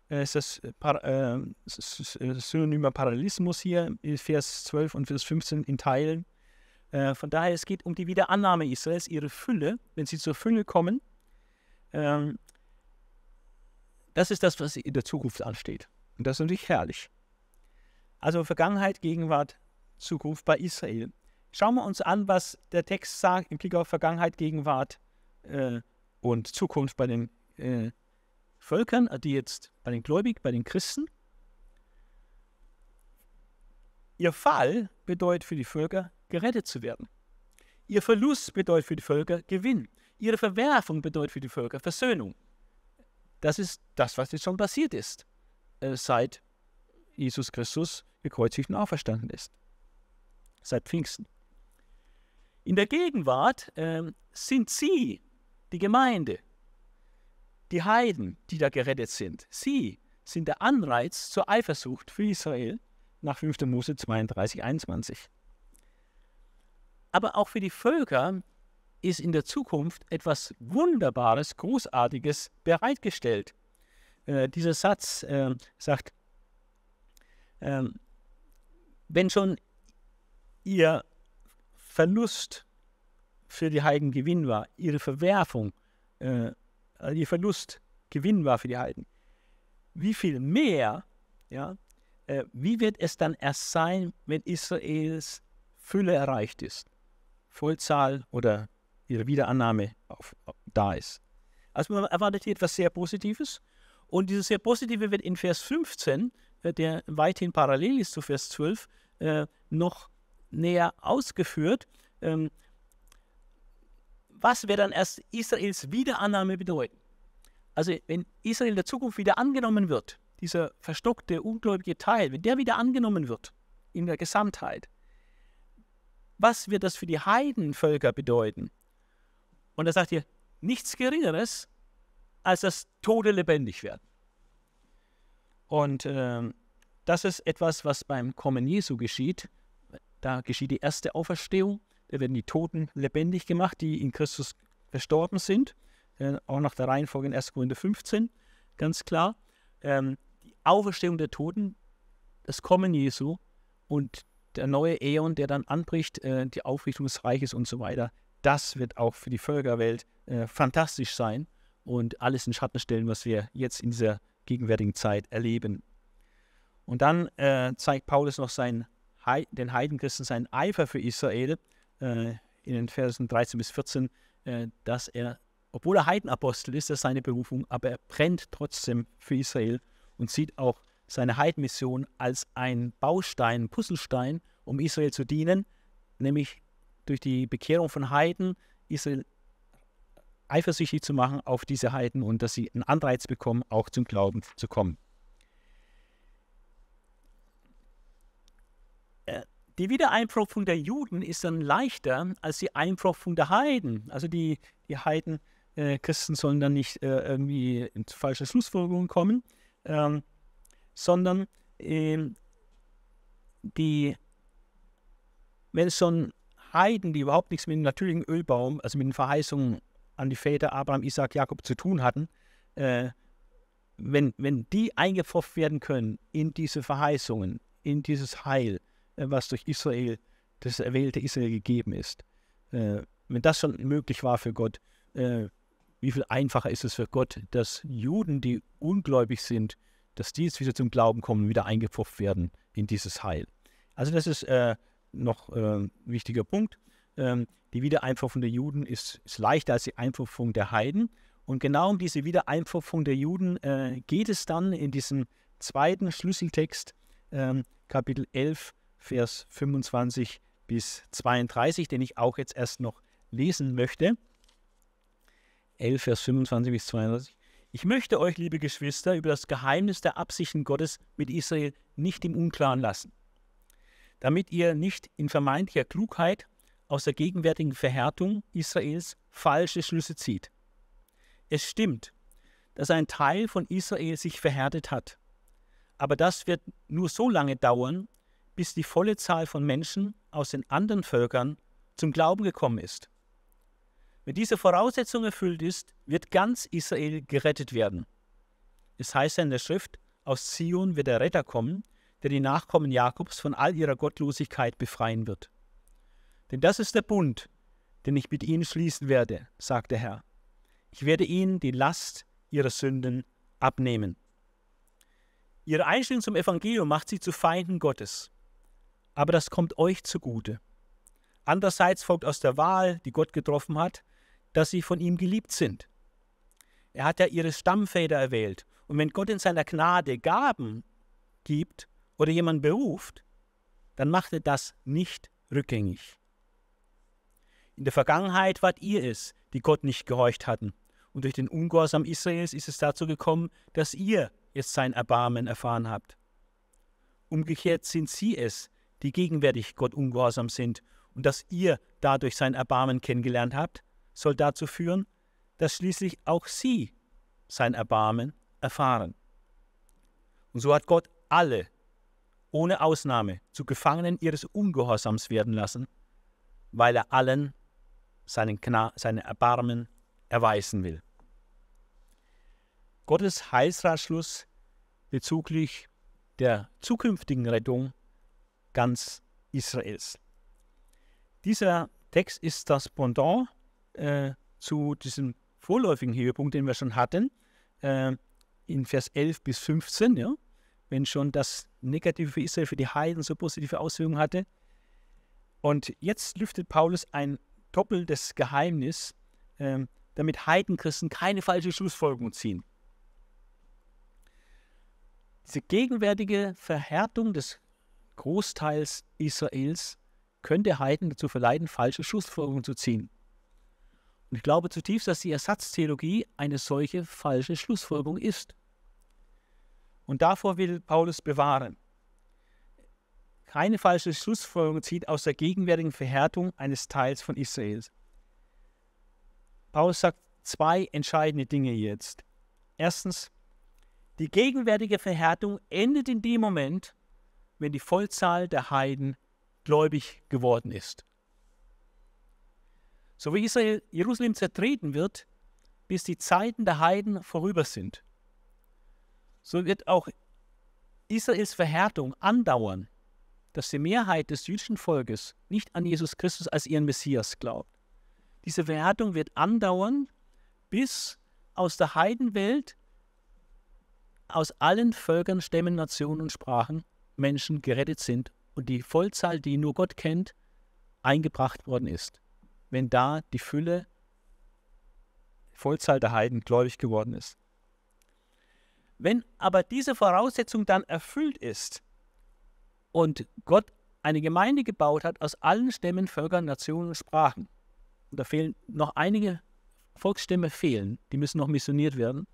Äh, es ist das äh, Par äh, synonymer Parallelismus hier, Vers 12 und Vers 15 in Teilen. Äh, von daher, es geht um die Wiederannahme Israels, ihre Fülle, wenn sie zur Fülle kommen. Ähm, das ist das, was in der Zukunft ansteht. Und das ist natürlich herrlich. Also Vergangenheit, Gegenwart, Zukunft bei Israel. Schauen wir uns an, was der Text sagt im Blick auf Vergangenheit, Gegenwart äh, und Zukunft bei den äh, Völkern, die jetzt bei den Gläubigen, bei den Christen. Ihr Fall bedeutet für die Völker, gerettet zu werden. Ihr Verlust bedeutet für die Völker Gewinn. Ihre Verwerfung bedeutet für die Völker Versöhnung. Das ist das, was jetzt schon passiert ist, äh, seit Jesus Christus gekreuzigt und auferstanden ist. Seit Pfingsten. In der Gegenwart äh, sind sie, die Gemeinde, die Heiden, die da gerettet sind. Sie sind der Anreiz zur Eifersucht für Israel nach 5. Mose 32, 21. Aber auch für die Völker ist in der Zukunft etwas Wunderbares, Großartiges bereitgestellt. Äh, dieser Satz äh, sagt, äh, wenn schon ihr Verlust für die Heiden Gewinn war, ihre Verwerfung, äh, ihr Verlust Gewinn war für die Heiden, wie viel mehr ja, äh, wie wird es dann erst sein, wenn Israels Fülle erreicht ist? Vollzahl oder ihre Wiederannahme auf, auf, da ist. Also man erwartet hier etwas sehr Positives. Und dieses sehr Positive wird in Vers 15, äh, der weithin parallel ist zu Vers 12, äh, noch näher ausgeführt. Ähm, was wird dann erst Israels Wiederannahme bedeuten? Also wenn Israel in der Zukunft wieder angenommen wird, dieser verstockte, ungläubige Teil, wenn der wieder angenommen wird in der Gesamtheit, was wird das für die Heidenvölker bedeuten? Und da sagt ihr, nichts Geringeres, als dass Tode lebendig werden. Und äh, das ist etwas, was beim Kommen Jesu geschieht. Da geschieht die erste Auferstehung. Da werden die Toten lebendig gemacht, die in Christus verstorben sind. Äh, auch nach der Reihenfolge in 1. Korinther 15, ganz klar. Ähm, Auferstehung der Toten, das Kommen Jesu und der neue Äon, der dann anbricht, äh, die Aufrichtung des Reiches und so weiter. Das wird auch für die Völkerwelt äh, fantastisch sein und alles in Schatten stellen, was wir jetzt in dieser gegenwärtigen Zeit erleben. Und dann äh, zeigt Paulus noch seinen, He den Heidenchristen seinen Eifer für Israel äh, in den Versen 13 bis 14, äh, dass er, obwohl er Heidenapostel ist, das ist seine Berufung, aber er brennt trotzdem für Israel und sieht auch seine Heidmission als ein Baustein, Puzzlestein, um Israel zu dienen, nämlich durch die Bekehrung von Heiden Israel eifersüchtig zu machen auf diese Heiden und dass sie einen Anreiz bekommen, auch zum Glauben zu kommen. Äh, die Wiedereinpropfung der Juden ist dann leichter als die Einpropfung der Heiden. Also die, die Heiden, äh, Christen sollen dann nicht äh, irgendwie in falsche Schlussfolgerungen kommen, ähm, sondern ähm, die, wenn so ein Heiden, die überhaupt nichts mit dem natürlichen Ölbaum, also mit den Verheißungen an die Väter Abraham, Isaac, Jakob zu tun hatten, äh, wenn, wenn die eingepfropft werden können in diese Verheißungen, in dieses Heil, äh, was durch Israel, das erwählte Israel gegeben ist, äh, wenn das schon möglich war für Gott, äh, wie viel einfacher ist es für Gott, dass Juden, die ungläubig sind, dass die jetzt wieder zum Glauben kommen und wieder eingepfropft werden in dieses Heil. Also das ist äh, noch äh, ein wichtiger Punkt. Ähm, die Wiedereinpfropfung der Juden ist, ist, leichter als die Einpfropfung der Heiden. Und genau um diese Wiedereinpfropfung der Juden äh, geht es dann in diesem zweiten Schlüsseltext, ähm, Kapitel 11, Vers 25 bis 32, den ich auch jetzt erst noch lesen möchte. 11, Vers 25 bis 32. Ich möchte euch, liebe Geschwister, über das Geheimnis der Absichten Gottes mit Israel nicht im Unklaren lassen, damit ihr nicht in vermeintlicher Klugheit aus der gegenwärtigen Verhärtung Israels falsche Schlüsse zieht. Es stimmt, dass ein Teil von Israel sich verhärtet hat, aber das wird nur so lange dauern, bis die volle Zahl von Menschen aus den anderen Völkern zum Glauben gekommen ist. Wenn diese Voraussetzung erfüllt ist, wird ganz Israel gerettet werden. Es heißt ja in der Schrift, aus Zion wird der Retter kommen, der die Nachkommen Jakobs von all ihrer Gottlosigkeit befreien wird. Denn das ist der Bund, den ich mit ihnen schließen werde, sagt der Herr. Ich werde ihnen die Last ihrer Sünden abnehmen. Ihre Einstellung zum Evangelium macht sie zu Feinden Gottes. Aber das kommt euch zugute. Andererseits folgt aus der Wahl, die Gott getroffen hat, dass sie von ihm geliebt sind. Er hat ja ihre Stammväter erwählt. Und wenn Gott in seiner Gnade Gaben gibt oder jemanden beruft, dann macht er das nicht rückgängig. In der Vergangenheit wart ihr es, die Gott nicht gehorcht hatten. Und durch den Ungehorsam Israels ist es dazu gekommen, dass ihr jetzt sein Erbarmen erfahren habt. Umgekehrt sind sie es, die gegenwärtig Gott ungehorsam sind und dass ihr dadurch sein Erbarmen kennengelernt habt, soll dazu führen, dass schließlich auch sie sein Erbarmen erfahren. Und so hat Gott alle, ohne Ausnahme, zu Gefangenen ihres Ungehorsams werden lassen, weil er allen seinen, Gna seinen Erbarmen erweisen will. Gottes Heilsratschluss bezüglich der zukünftigen Rettung ganz Israels. Dieser Text ist das Pendant äh, zu diesem vorläufigen Höhepunkt, den wir schon hatten, äh, in Vers 11 bis 15, ja, wenn schon das Negative für Israel, für die Heiden so positive Auswirkungen hatte. Und jetzt lüftet Paulus ein doppeltes Geheimnis, äh, damit Heidenchristen keine falsche Schlussfolgerung ziehen. Diese gegenwärtige Verhärtung des Großteils Israels könnte Heiden dazu verleiten, falsche Schlussfolgerungen zu ziehen. Und ich glaube zutiefst, dass die Ersatztheologie eine solche falsche Schlussfolgerung ist. Und davor will Paulus bewahren. Keine falsche Schlussfolgerung zieht aus der gegenwärtigen Verhärtung eines Teils von Israels. Paulus sagt zwei entscheidende Dinge jetzt. Erstens, die gegenwärtige Verhärtung endet in dem Moment, wenn die Vollzahl der Heiden gläubig geworden ist. So wie Israel, Jerusalem zertreten wird, bis die Zeiten der Heiden vorüber sind, so wird auch Israels Verhärtung andauern, dass die Mehrheit des jüdischen Volkes nicht an Jesus Christus als ihren Messias glaubt. Diese Verhärtung wird andauern, bis aus der Heidenwelt, aus allen Völkern, Stämmen, Nationen und Sprachen Menschen gerettet sind und die Vollzahl, die nur Gott kennt, eingebracht worden ist wenn da die Fülle, Vollzahl der Heiden, gläubig geworden ist. Wenn aber diese Voraussetzung dann erfüllt ist und Gott eine Gemeinde gebaut hat aus allen Stämmen, Völkern, Nationen und Sprachen, und da fehlen noch einige Volksstämme fehlen, die müssen noch missioniert werden.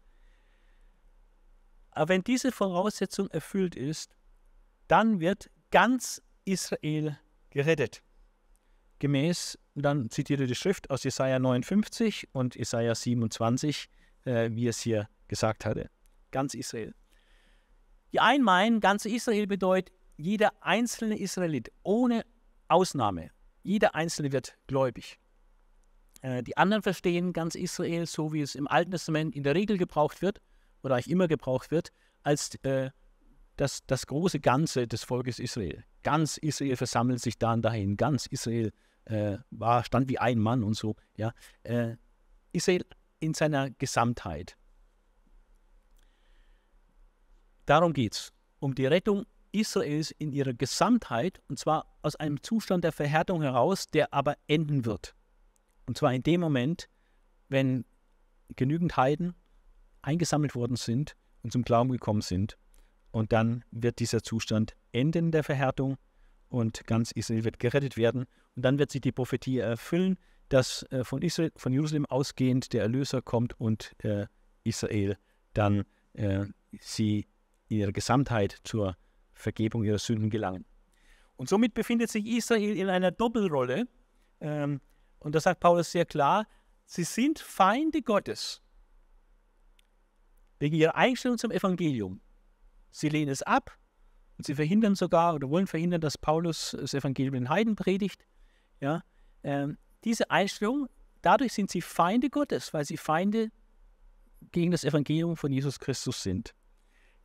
Aber wenn diese Voraussetzung erfüllt ist, dann wird ganz Israel gerettet. Gemäß und dann zitiert er die Schrift aus Jesaja 59 und Jesaja 27, äh, wie es hier gesagt hatte. Ganz Israel. Die einen meinen, ganz Israel bedeutet jeder einzelne Israelit, ohne Ausnahme. Jeder Einzelne wird gläubig. Äh, die anderen verstehen ganz Israel, so wie es im Alten Testament in der Regel gebraucht wird oder eigentlich immer gebraucht wird, als äh, das, das große Ganze des Volkes Israel. Ganz Israel versammelt sich dann dahin. Ganz Israel äh, war, stand wie ein Mann und so, ja, äh, Israel in seiner Gesamtheit. Darum geht es, um die Rettung Israels in ihrer Gesamtheit, und zwar aus einem Zustand der Verhärtung heraus, der aber enden wird. Und zwar in dem Moment, wenn genügend Heiden eingesammelt worden sind und zum Glauben gekommen sind. Und dann wird dieser Zustand enden der Verhärtung und ganz Israel wird gerettet werden. Und dann wird sich die Prophetie erfüllen, dass äh, von, Israel, von Jerusalem ausgehend der Erlöser kommt und äh, Israel dann äh, sie in ihrer Gesamtheit zur Vergebung ihrer Sünden gelangen. Und somit befindet sich Israel in einer Doppelrolle. Ähm, und da sagt Paulus sehr klar, sie sind Feinde Gottes. Wegen ihrer Einstellung zum Evangelium. Sie lehnen es ab und sie verhindern sogar oder wollen verhindern, dass Paulus das Evangelium den Heiden predigt. Ja, ähm, diese Einstellung, dadurch sind sie Feinde Gottes, weil sie Feinde gegen das Evangelium von Jesus Christus sind.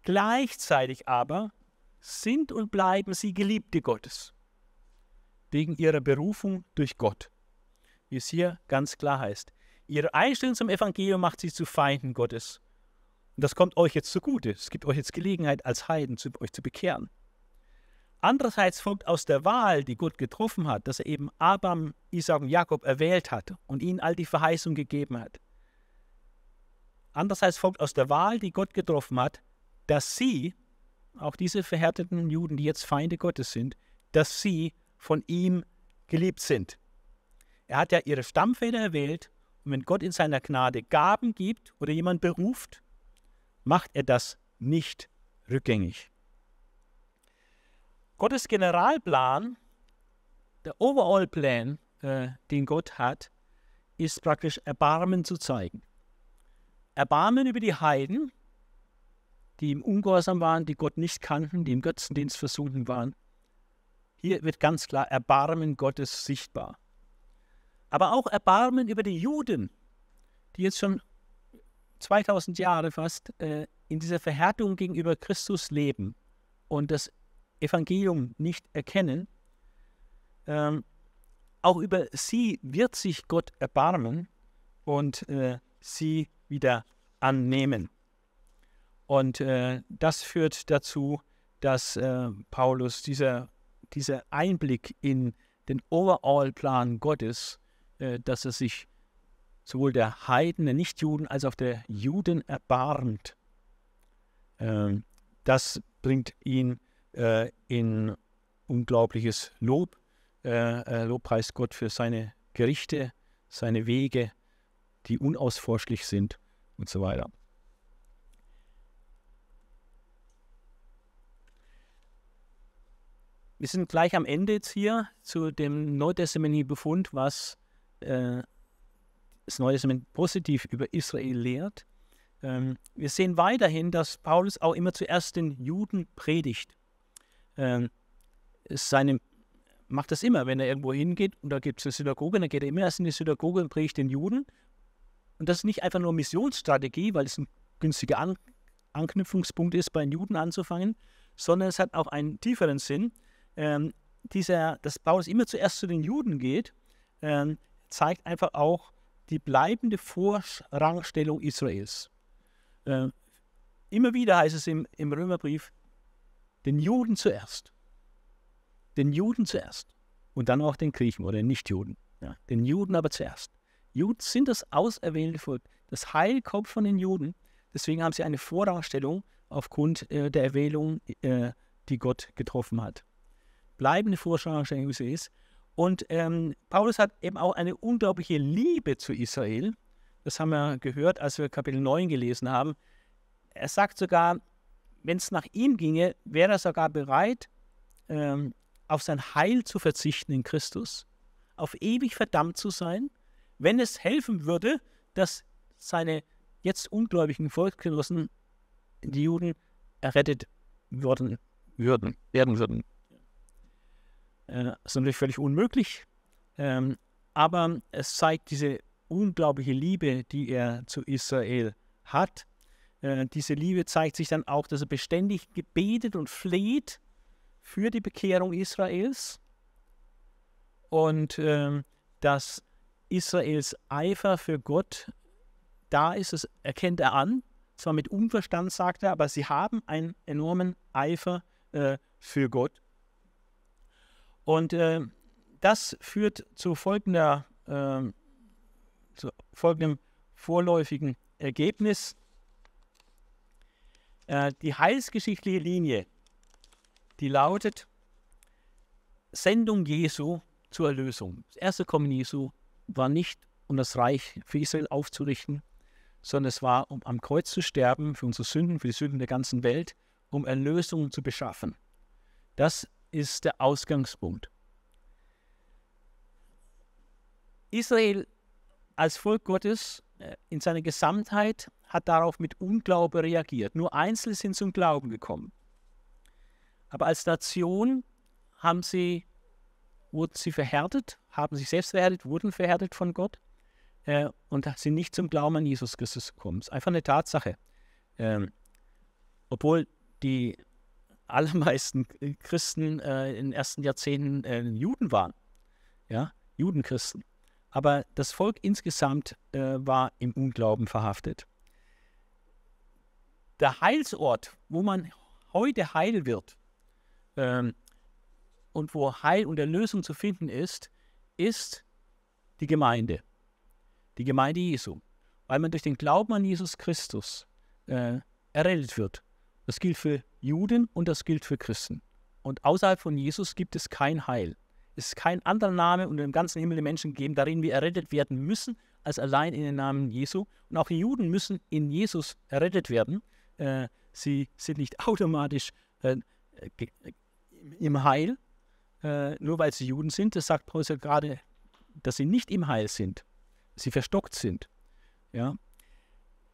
Gleichzeitig aber sind und bleiben sie Geliebte Gottes, wegen ihrer Berufung durch Gott, wie es hier ganz klar heißt. Ihre Einstellung zum Evangelium macht sie zu Feinden Gottes. Das kommt euch jetzt zugute. Es gibt euch jetzt Gelegenheit, als Heiden zu, euch zu bekehren. Andererseits folgt aus der Wahl, die Gott getroffen hat, dass er eben Abraham, Isaac und Jakob erwählt hat und ihnen all die Verheißung gegeben hat. Andererseits folgt aus der Wahl, die Gott getroffen hat, dass sie, auch diese verhärteten Juden, die jetzt Feinde Gottes sind, dass sie von ihm geliebt sind. Er hat ja ihre Stammväter erwählt und wenn Gott in seiner Gnade Gaben gibt oder jemand beruft, macht er das nicht rückgängig. Gottes Generalplan, der Overall Plan, äh, den Gott hat, ist praktisch Erbarmen zu zeigen. Erbarmen über die Heiden, die im Ungehorsam waren, die Gott nicht kannten, die im Götzendienst versunken waren. Hier wird ganz klar Erbarmen Gottes sichtbar. Aber auch Erbarmen über die Juden, die jetzt schon 2000 Jahre fast äh, in dieser Verhärtung gegenüber Christus leben und das Evangelium nicht erkennen, ähm, auch über sie wird sich Gott erbarmen und äh, sie wieder annehmen. Und äh, das führt dazu, dass äh, Paulus dieser, dieser Einblick in den Overall-Plan Gottes, äh, dass er sich sowohl der Heiden, der Nichtjuden, als auch der Juden erbarmt. Ähm, das bringt ihn äh, in unglaubliches Lob. Äh, äh Lobpreist Gott für seine Gerichte, seine Wege, die unausforschlich sind und so weiter. Wir sind gleich am Ende jetzt hier zu dem neutestamentlichen Befund, was äh, das Neue Testament positiv über Israel lehrt. Ähm, wir sehen weiterhin, dass Paulus auch immer zuerst den Juden predigt. Ähm, seine, macht das immer, wenn er irgendwo hingeht und da gibt es eine Synagoge, dann geht er immer erst in die Synagoge und predigt den Juden. Und das ist nicht einfach nur Missionsstrategie, weil es ein günstiger An Anknüpfungspunkt ist, bei den Juden anzufangen, sondern es hat auch einen tieferen Sinn. Ähm, dieser, dass Paulus immer zuerst zu den Juden geht, ähm, zeigt einfach auch, die bleibende Vorrangstellung Israels. Äh, immer wieder heißt es im, im Römerbrief, den Juden zuerst. Den Juden zuerst. Und dann auch den Griechen oder den Nichtjuden. Ja. Den Juden aber zuerst. Juden sind das auserwählte Volk. Das Heil kommt von den Juden. Deswegen haben sie eine Vorrangstellung aufgrund äh, der Erwählung, äh, die Gott getroffen hat. Bleibende Vorrangstellung Israels und ähm, Paulus hat eben auch eine unglaubliche Liebe zu Israel. Das haben wir gehört, als wir Kapitel 9 gelesen haben. Er sagt sogar, wenn es nach ihm ginge, wäre er sogar bereit, ähm, auf sein Heil zu verzichten in Christus, auf ewig verdammt zu sein, wenn es helfen würde, dass seine jetzt ungläubigen Volksgenossen, die Juden, errettet würden, würden werden würden. Das äh, ist natürlich völlig unmöglich, ähm, aber es zeigt diese unglaubliche Liebe, die er zu Israel hat. Äh, diese Liebe zeigt sich dann auch, dass er beständig gebetet und fleht für die Bekehrung Israels und ähm, dass Israels Eifer für Gott da ist, das erkennt er an. Zwar mit Unverstand, sagt er, aber sie haben einen enormen Eifer äh, für Gott. Und äh, das führt zu folgender, äh, zu folgendem vorläufigen Ergebnis. Äh, die heilsgeschichtliche Linie, die lautet Sendung Jesu zur Erlösung. Das erste Kommen Jesu war nicht, um das Reich für Israel aufzurichten, sondern es war, um am Kreuz zu sterben für unsere Sünden, für die Sünden der ganzen Welt, um Erlösung zu beschaffen. Das ist der Ausgangspunkt. Israel als Volk Gottes äh, in seiner Gesamtheit hat darauf mit Unglaube reagiert. Nur Einzelne sind zum Glauben gekommen. Aber als Nation haben sie, wurden sie verhärtet, haben sich selbst verhärtet, wurden verhärtet von Gott äh, und sind nicht zum Glauben an Jesus Christus gekommen. Das ist einfach eine Tatsache. Ähm, obwohl die allermeisten Christen äh, in den ersten Jahrzehnten äh, Juden waren. Ja, Judenchristen. Aber das Volk insgesamt äh, war im Unglauben verhaftet. Der Heilsort, wo man heute heil wird ähm, und wo Heil und Erlösung zu finden ist, ist die Gemeinde. Die Gemeinde Jesu. Weil man durch den Glauben an Jesus Christus äh, errettet wird das gilt für Juden und das gilt für Christen. Und außerhalb von Jesus gibt es kein Heil. Es ist kein anderer Name unter dem ganzen Himmel den Menschen gegeben, darin wir errettet werden müssen, als allein in den Namen Jesu. Und auch die Juden müssen in Jesus errettet werden. Äh, sie sind nicht automatisch äh, äh, im Heil, nur weil sie Juden sind. Das sagt Paulus ja gerade, dass sie nicht im Heil sind, sie verstockt sind. Ja?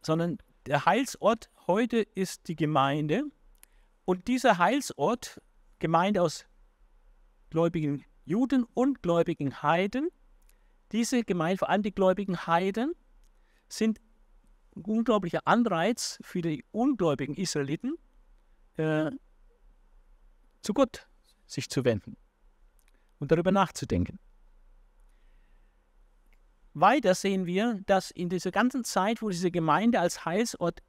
Sondern der Heilsort heute ist die Gemeinde. Und dieser Heilsort, Gemeinde aus gläubigen Juden und gläubigen Heiden, diese Gemeinde, vor allem die gläubigen Heiden, sind ein unglaublicher Anreiz für die ungläubigen Israeliten, äh, zu Gott sich zu wenden und darüber nachzudenken. Weiter sehen wir, dass in dieser ganzen Zeit, wo diese Gemeinde als Heilsort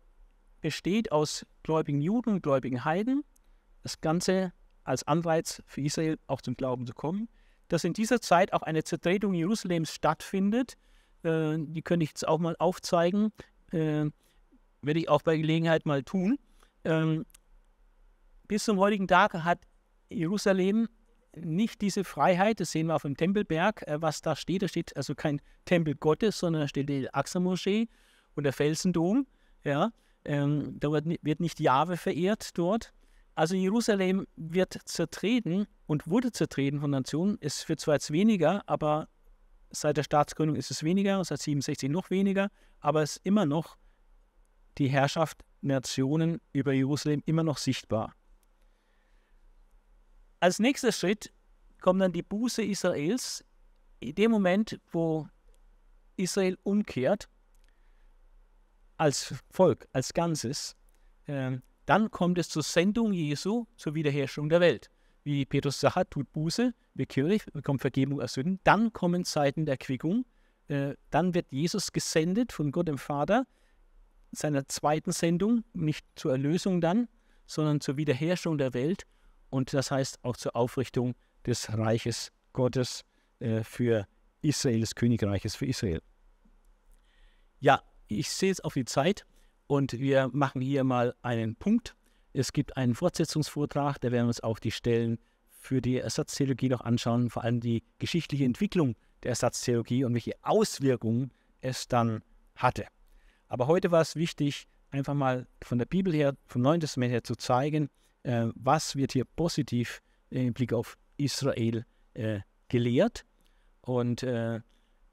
besteht aus gläubigen Juden und gläubigen Heiden, das Ganze als Anreiz für Israel auch zum Glauben zu kommen, dass in dieser Zeit auch eine Zertretung Jerusalems stattfindet. Äh, die könnte ich jetzt auch mal aufzeigen, äh, werde ich auch bei Gelegenheit mal tun. Ähm, bis zum heutigen Tag hat Jerusalem nicht diese Freiheit, das sehen wir auf dem Tempelberg, äh, was da steht. Da steht also kein Tempel Gottes, sondern da steht die Aqsa-Moschee und der Felsendom. Ja, ähm, da wird nicht Jahwe verehrt dort. Also Jerusalem wird zertreten und wurde zertreten von Nationen. Es wird zwar jetzt weniger, aber seit der Staatsgründung ist es weniger, seit 67 noch weniger, aber es ist immer noch die Herrschaft Nationen über Jerusalem immer noch sichtbar. Als nächster Schritt kommt dann die Buße Israels. In dem Moment, wo Israel umkehrt, als Volk, als Ganzes, äh, dann kommt es zur Sendung Jesu zur Wiederherstellung der Welt. Wie Petrus sagt, tut Buße, bekehrt bekommt Vergebung aus Sünden. Dann kommen Zeiten der Erquickung. Äh, dann wird Jesus gesendet von Gott dem Vater, seiner zweiten Sendung, nicht zur Erlösung dann, sondern zur Wiederherstellung der Welt und das heißt auch zur Aufrichtung des Reiches Gottes äh, für Israel, des Königreiches für Israel. Ja, ich sehe jetzt auf die Zeit und wir machen hier mal einen Punkt. Es gibt einen Fortsetzungsvortrag, da werden wir uns auch die Stellen für die Ersatztheologie noch anschauen, vor allem die geschichtliche Entwicklung der Ersatztheologie und welche Auswirkungen es dann hatte. Aber heute war es wichtig, einfach mal von der Bibel her, vom Neuen Testament her zu zeigen, äh, was wird hier positiv im Blick auf Israel äh, gelehrt. Und äh,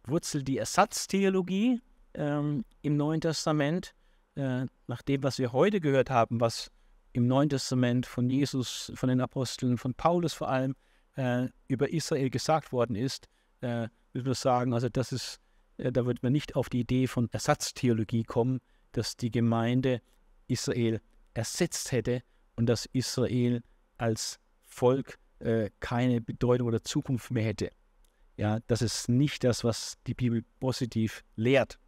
wurzelt die Ersatztheologie ähm, im Neuen Testament, äh, nach dem, was wir heute gehört haben, was im Neuen Testament von Jesus, von den Aposteln, von Paulus vor allem äh, über Israel gesagt worden ist, äh, würde man sagen, also das ist, äh, da wird man nicht auf die Idee von Ersatztheologie kommen, dass die Gemeinde Israel ersetzt hätte, und dass Israel als Volk äh, keine Bedeutung oder Zukunft mehr hätte. Ja, das ist nicht das, was die Bibel positiv lehrt.